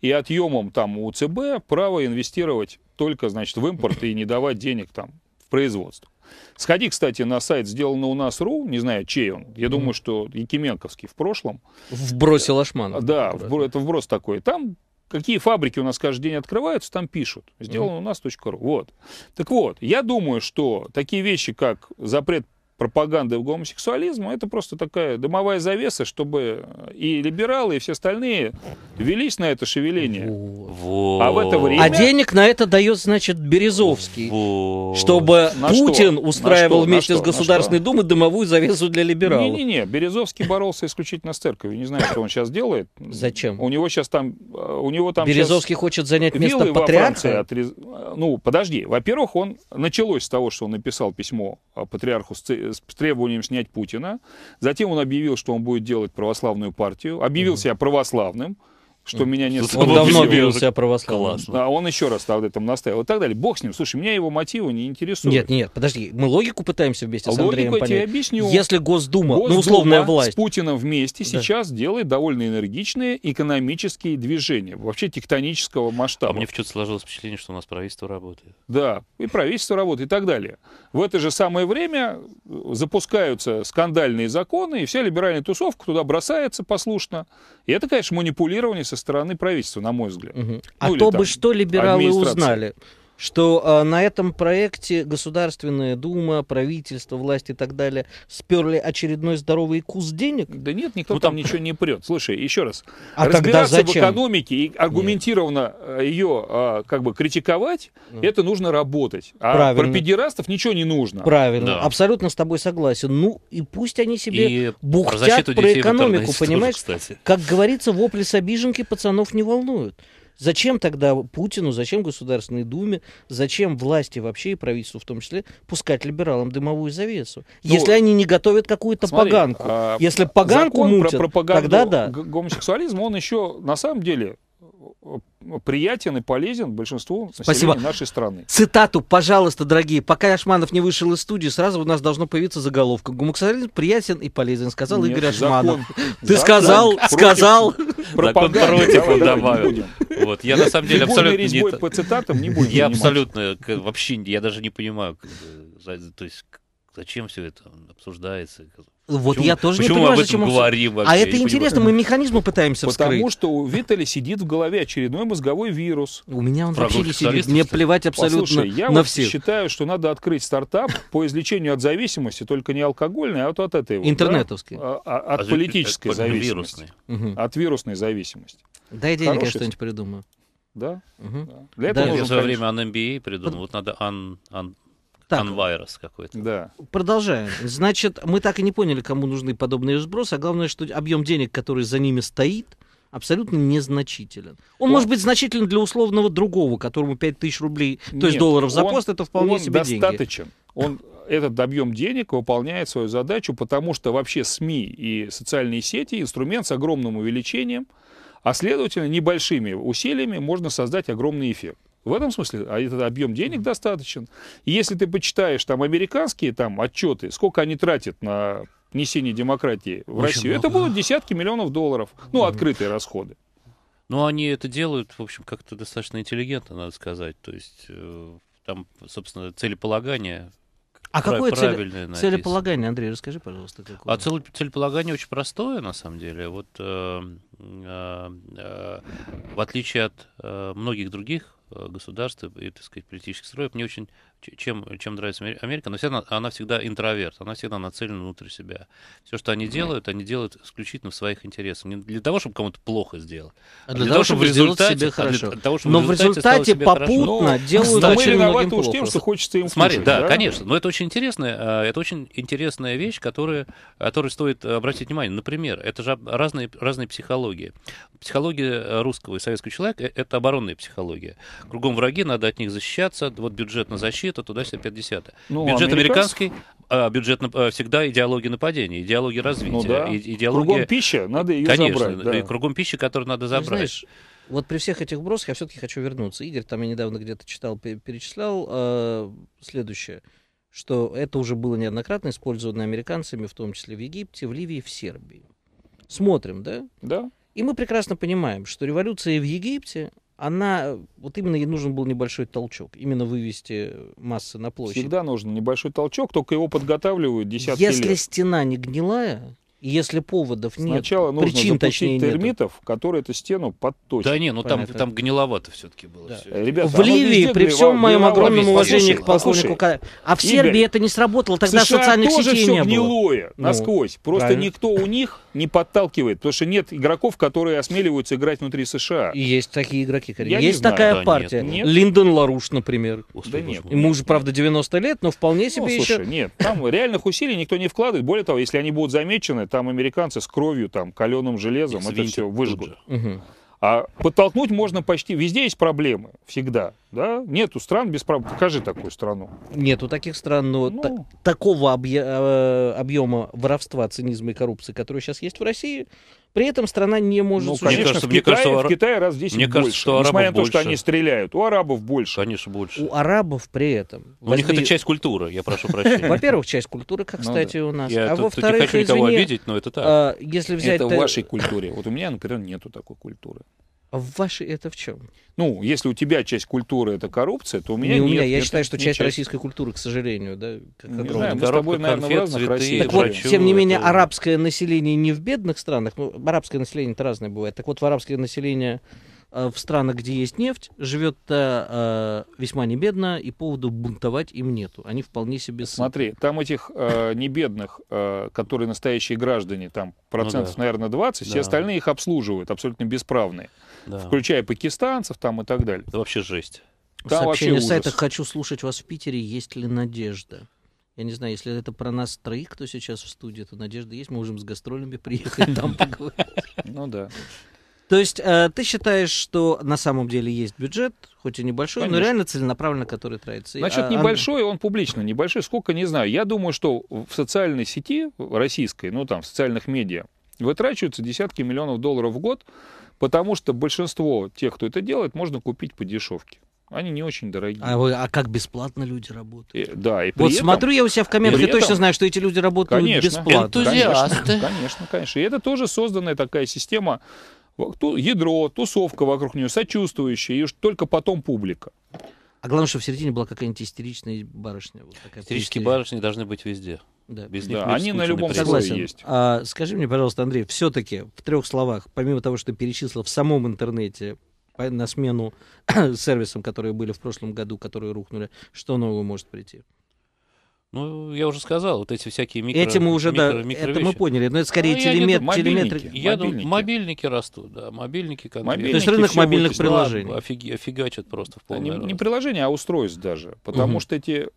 и отъемом там у ЦБ право инвестировать только, значит, в импорт и не давать денег там в производство. Сходи, кстати, на сайт «Сделано у нас РУ», не знаю, чей он, я думаю, что Якименковский в прошлом. Вбросил Ашманов. Да, вбро, это вброс такой. Там какие фабрики у нас каждый день открываются, там пишут. Сделано у нас .ру. Вот. Так вот, я думаю, что такие вещи, как запрет пропаганды гомосексуализма, это просто такая дымовая завеса, чтобы и либералы, и все остальные велись на это шевеление. Вот. А в это а время... А денег на это дает, значит, Березовский, вот. чтобы на Путин что? устраивал что? вместе что? с Государственной Думой дымовую завесу для либералов. Не-не-не, Березовский боролся исключительно с церковью. Не знаю, что он сейчас делает. Зачем? У него сейчас там... Э, у него там Березовский хочет занять место патриарха? Отрез... Э, ну, подожди. Во-первых, он... Началось с того, что он написал письмо э, патриарху с с требованием снять Путина. Затем он объявил, что он будет делать православную партию, объявил угу. себя православным что меня не ну, Он давно объявил себя православным. А он еще раз там, там настаивал и так далее. Бог с ним. Слушай, меня его мотивы не интересуют. Нет, нет, подожди. Мы логику пытаемся вместе а с Андреем логику понять. Я объясню. Если Госдума, ну, Госдума, ну, условная власть... с Путиным вместе да. сейчас делает довольно энергичные экономические движения. Вообще тектонического масштаба. А мне почему-то сложилось впечатление, что у нас правительство работает. Да, и правительство работает и так далее. В это же самое время э, запускаются скандальные законы, и вся либеральная тусовка туда бросается послушно. И это, конечно, манипулирование со стороны правительства, на мой взгляд. Угу. Ну, а то там, бы что либералы узнали что э, на этом проекте Государственная Дума, правительство, власть и так далее сперли очередной здоровый кус денег? Да нет, никто ну, там, там ничего не прет. Слушай, еще раз. А тогда зачем? в экономике и аргументированно нет. ее э, а, как бы критиковать, нет. Ну. это нужно работать. А Правильно. про педерастов ничего не нужно. Правильно, да. абсолютно с тобой согласен. Ну и пусть они себе и бухтят про, про экономику, понимаешь? Тоже, кстати. Как говорится, вопли с обиженки пацанов не волнуют. Зачем тогда Путину, зачем Государственной Думе, зачем власти вообще и правительству в том числе пускать либералам дымовую завесу? Ну, если они не готовят какую-то поганку. А, если поганку мутят, про тогда да. Гомосексуализм, он еще на самом деле э, приятен и полезен большинству Спасибо. нашей страны. Цитату, пожалуйста, дорогие. Пока Ашманов не вышел из студии, сразу у нас должно появиться заголовка. Гомосексуализм приятен и полезен, сказал Нет, Игорь Ашманов. Закон, Ты закон сказал, против, сказал. Закон против, давай, давай, добавил. Вот, я на самом деле абсолютно... резьбой не... по цитатам не будем Я абсолютно, вообще, я даже не понимаю, то есть, зачем все это обсуждается. Вот почему, я тоже почему а не понимаю, мы об этом зачем говорим вообще? А это интересно, мы механизмы пытаемся Потому вскрыть. Потому что у Витали сидит в голове очередной мозговой вирус. У меня он вообще не сидит. Мне плевать абсолютно Послушай, я на вот всех. считаю, что надо открыть стартап по излечению от зависимости, только не алкогольной, а вот от этой. Интернетовской. Да? А, а, от а, политической э, от, зависимости. Вирусной. От вирусной зависимости. Дай денег, Хороший... я что-нибудь придумаю. Да. Угу. да. Для этого да. Я за время an MBA эм придумал. Вот надо ан. Так. Анвайрос какой-то. Да. Продолжаем. Значит, мы так и не поняли, кому нужны подобные сбросы, а главное, что объем денег, который за ними стоит, абсолютно незначителен. Он, он может быть значителен для условного другого, которому 5 тысяч рублей, то Нет, есть долларов за он, пост, это вполне он себе достаточен. деньги. Он этот объем денег выполняет свою задачу, потому что вообще СМИ и социальные сети инструмент с огромным увеличением, а следовательно небольшими усилиями можно создать огромный эффект. В этом смысле а этот объем денег достаточен. И если ты почитаешь там американские там отчеты, сколько они тратят на несение демократии в Очень Россию, много. это будут десятки миллионов долларов. Ну, открытые расходы. ну они это делают, в общем, как-то достаточно интеллигентно, надо сказать. То есть э, там, собственно, целеполагание а какое правильное цель, целеполагание, Андрей, расскажи, пожалуйста. Какое? А цель, целеполагание очень простое, на самом деле. Вот э, э, э, в отличие от э, многих других Э, государства и, так сказать, политических строев, мне очень чем, чем нравится Америка, но вся, она, она всегда интроверт, она всегда нацелена внутрь себя. Все, что они делают, они делают исключительно в своих интересах. Не для того, чтобы кому-то плохо сделал, а, а для, для того, чтобы в результате себе а хорошо. Для того, чтобы но в результате, результате попутно ну, делают но мы виноваты уж тем, что хочется им Смотри, кушать, да, да, конечно. Но это очень интересная, а, это очень интересная вещь, которая, которой стоит э, обратить внимание. Например, это же разные, разные психологии. Психология э, русского и советского человека — э, это оборонная психология. Кругом враги, надо от них защищаться, вот бюджет на защиту, дефицита, туда все 50. Ну, бюджет американский, американский а, бюджет на, э, всегда идеология нападения, идеология ну развития. Ну, да. и, идеология... Кругом пища, надо ее Конечно, забрать. Да. И кругом пищи, которую надо забрать. Ты знаешь, вот при всех этих бросах я все-таки хочу вернуться. Игорь там я недавно где-то читал, перечислял э, следующее, что это уже было неоднократно использовано американцами, в том числе в Египте, в Ливии, в Сербии. Смотрим, да? Да. И мы прекрасно понимаем, что революция в Египте, она, э, вот именно ей нужен был небольшой толчок, именно вывести массы на площадь. Всегда нужен небольшой толчок, только его подготавливают десятки Если лет. стена не гнилая, если поводов нет, Сначала нужно причин, запустить точнее, термитов, нету. которые эту стену подточат. Да не, ну там, там гниловато все-таки было. Да. Все. Ребята, в Ливии, при всем моем огромном уважении к полковнику, Слушай, а в Сербии Игорь, это не сработало, тогда США социальных тоже сетей не было. гнилое ну, насквозь, ну, просто правильно. никто у них не подталкивает, потому что нет игроков, которые осмеливаются играть внутри США. И есть такие игроки, Я Есть знаю. такая да, партия. Нет, нет. Линдон Ларуш, например. Господи, да нет, Ему нет, уже, правда, 90 лет, но вполне ну, себе ну, еще... слушай, нет, там реальных усилий никто не вкладывает. Более того, если они будут замечены, там американцы с кровью, там, каленым железом, Их это все выжгут. Угу. А подтолкнуть можно почти везде есть проблемы всегда, да? Нету стран без проблем. Покажи такую страну. Нету таких стран, но ну... та- такого объ- э, объема воровства, цинизма и коррупции, который сейчас есть в России, при этом страна не может... Ну, конечно, кажется, в, Китае, в Китае раз в 10 мне больше. Кажется, что Несмотря на то, что они стреляют. У арабов больше. Конечно, больше. У арабов при этом... У них это часть культуры, я прошу прощения. Во-первых, часть культуры, как, ну кстати, у нас. Я а во-вторых, не хочу никого обидеть, но это так. А, если взять... Это в вашей культуре. Вот у меня, например, нету такой культуры. А в вашей это в чем? Ну, если у тебя часть культуры это коррупция, то у меня не нет, у меня. Я считаю, что часть, часть российской культуры, к сожалению, да, как не знаю, мы с тобой, наверное, конфет, цветы, России. Так вот, тем не менее, это... арабское население не в бедных странах, ну, арабское население это разное бывает. Так вот, в арабское население э, в странах, где есть нефть, живет э, весьма небедно, и поводу бунтовать им нету. Они вполне себе... Сыты. Смотри, там этих э, небедных, э, которые настоящие граждане, там ну процентов, ну, да. наверное, 20, да. все остальные их обслуживают, абсолютно бесправные да. включая пакистанцев там и так далее. Это вообще жесть. Там Сообщение вообще сайта «Хочу слушать вас в Питере. Есть ли надежда?» Я не знаю, если это про нас троих, кто сейчас в студии, то надежда есть. Мы можем с гастролями приехать там поговорить. Ну да. То есть э, ты считаешь, что на самом деле есть бюджет, хоть и небольшой, Конечно. но реально целенаправленно, который тратится. Насчет а, небольшой, он публично небольшой, сколько не знаю. Я думаю, что в социальной сети российской, ну там, в социальных медиа, вытрачиваются десятки миллионов долларов в год Потому что большинство тех, кто это делает, можно купить по дешевке. Они не очень дорогие. А, а как бесплатно люди работают? И, э, да, и при Вот этом, смотрю я у себя в комментах, и точно знаю, что эти люди работают конечно, бесплатно. Энтузиасты. Конечно, конечно, конечно. И это тоже созданная такая система, ядро, тусовка вокруг нее, сочувствующая, и уж только потом публика. А главное, что в середине была какая-нибудь истеричная барышня. Вот Истерические барышни должны быть везде. Да. Без да, них они на любом согласен. есть. А, скажи мне, пожалуйста, Андрей, все-таки в трех словах, помимо того, что ты перечислил в самом интернете на смену сервисам, которые были в прошлом году, которые рухнули, что нового может прийти? Ну, я уже сказал, вот эти всякие микро... Эти мы уже, микро, да, микро это мы поняли. Но это ну, скорее ну, телемет, я телеметрики. Я мобильники. думаю, мобильники растут, да, мобильники. Конкретно. мобильники То есть рынок мобильных вытеснят, приложений. Офиг, офигачат просто в полный да, не, не приложения, а устройств даже. Потому угу. что эти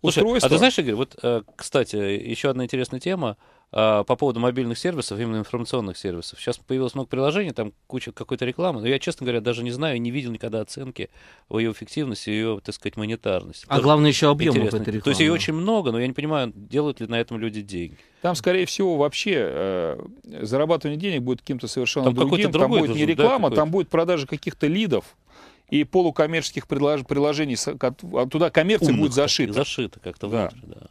Слушай, устройства... а ты знаешь, Игорь, вот, э, кстати, еще одна интересная тема. А, по поводу мобильных сервисов, именно информационных сервисов. Сейчас появилось много приложений, там куча какой-то рекламы, но я, честно говоря, даже не знаю не видел никогда оценки о ее эффективности, ее, так сказать, монетарности. А Тоже главное еще объем этой рекламы. То есть ее очень много, но я не понимаю, делают ли на этом люди деньги. Там, скорее всего, вообще э, зарабатывание денег будет каким-то совершенно там другим. Там будет не реклама, да, там будет продажа каких-то лидов, и полукоммерческих приложений, а туда коммерция Умных, будет зашита. Зашита как-то да. внутрь, да.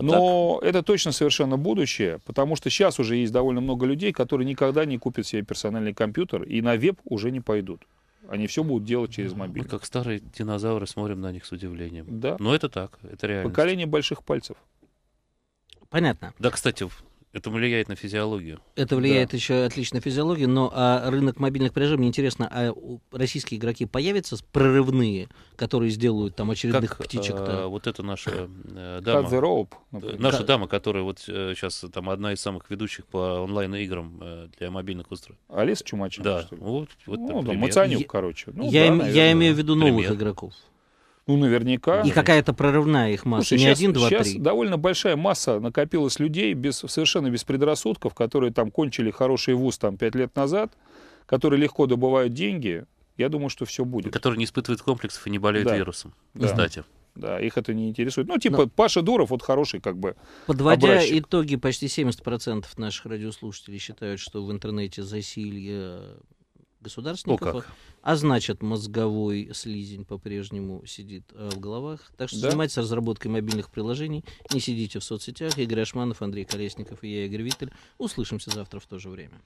А Но так. это точно совершенно будущее, потому что сейчас уже есть довольно много людей, которые никогда не купят себе персональный компьютер и на веб уже не пойдут. Они все будут делать через мобиль. Мы как старые динозавры смотрим на них с удивлением. Да. Но это так, это реально. Поколение больших пальцев. Понятно. Да, кстати, это влияет на физиологию. Это влияет да. еще отлично на физиологию, но а рынок мобильных приложений, мне интересно, а российские игроки появятся прорывные, которые сделают там очередных как, птичек? -то? А, вот это наша э, дама. the rope, э, наша дама, которая вот сейчас э, там одна из самых ведущих по онлайн-играм для мобильных устройств. Алиса Чумачина, да. что ли? Вот, вот, ну, да, Мацанюк, короче. Ну, я, да, им, наверное, я имею в виду новых пример. игроков. Ну, наверняка. И какая-то прорывная их масса, Слушай, не сейчас, один, два, сейчас три. довольно большая масса накопилась людей без, совершенно без предрассудков, которые там кончили хороший вуз там пять лет назад, которые легко добывают деньги. Я думаю, что все будет. Которые не испытывают комплексов и не болеют да. вирусом, да. кстати. Да, их это не интересует. Ну, типа, Но... Паша Дуров, вот хороший как бы Подводя образчик. итоги, почти 70% наших радиослушателей считают, что в интернете засилье государственников. О, А значит, мозговой слизень по-прежнему сидит э, в головах. Так что да? занимайтесь разработкой мобильных приложений. Не сидите в соцсетях. Игорь Ашманов, Андрей Колесников и я, Игорь Виттель. Услышимся завтра в то же время.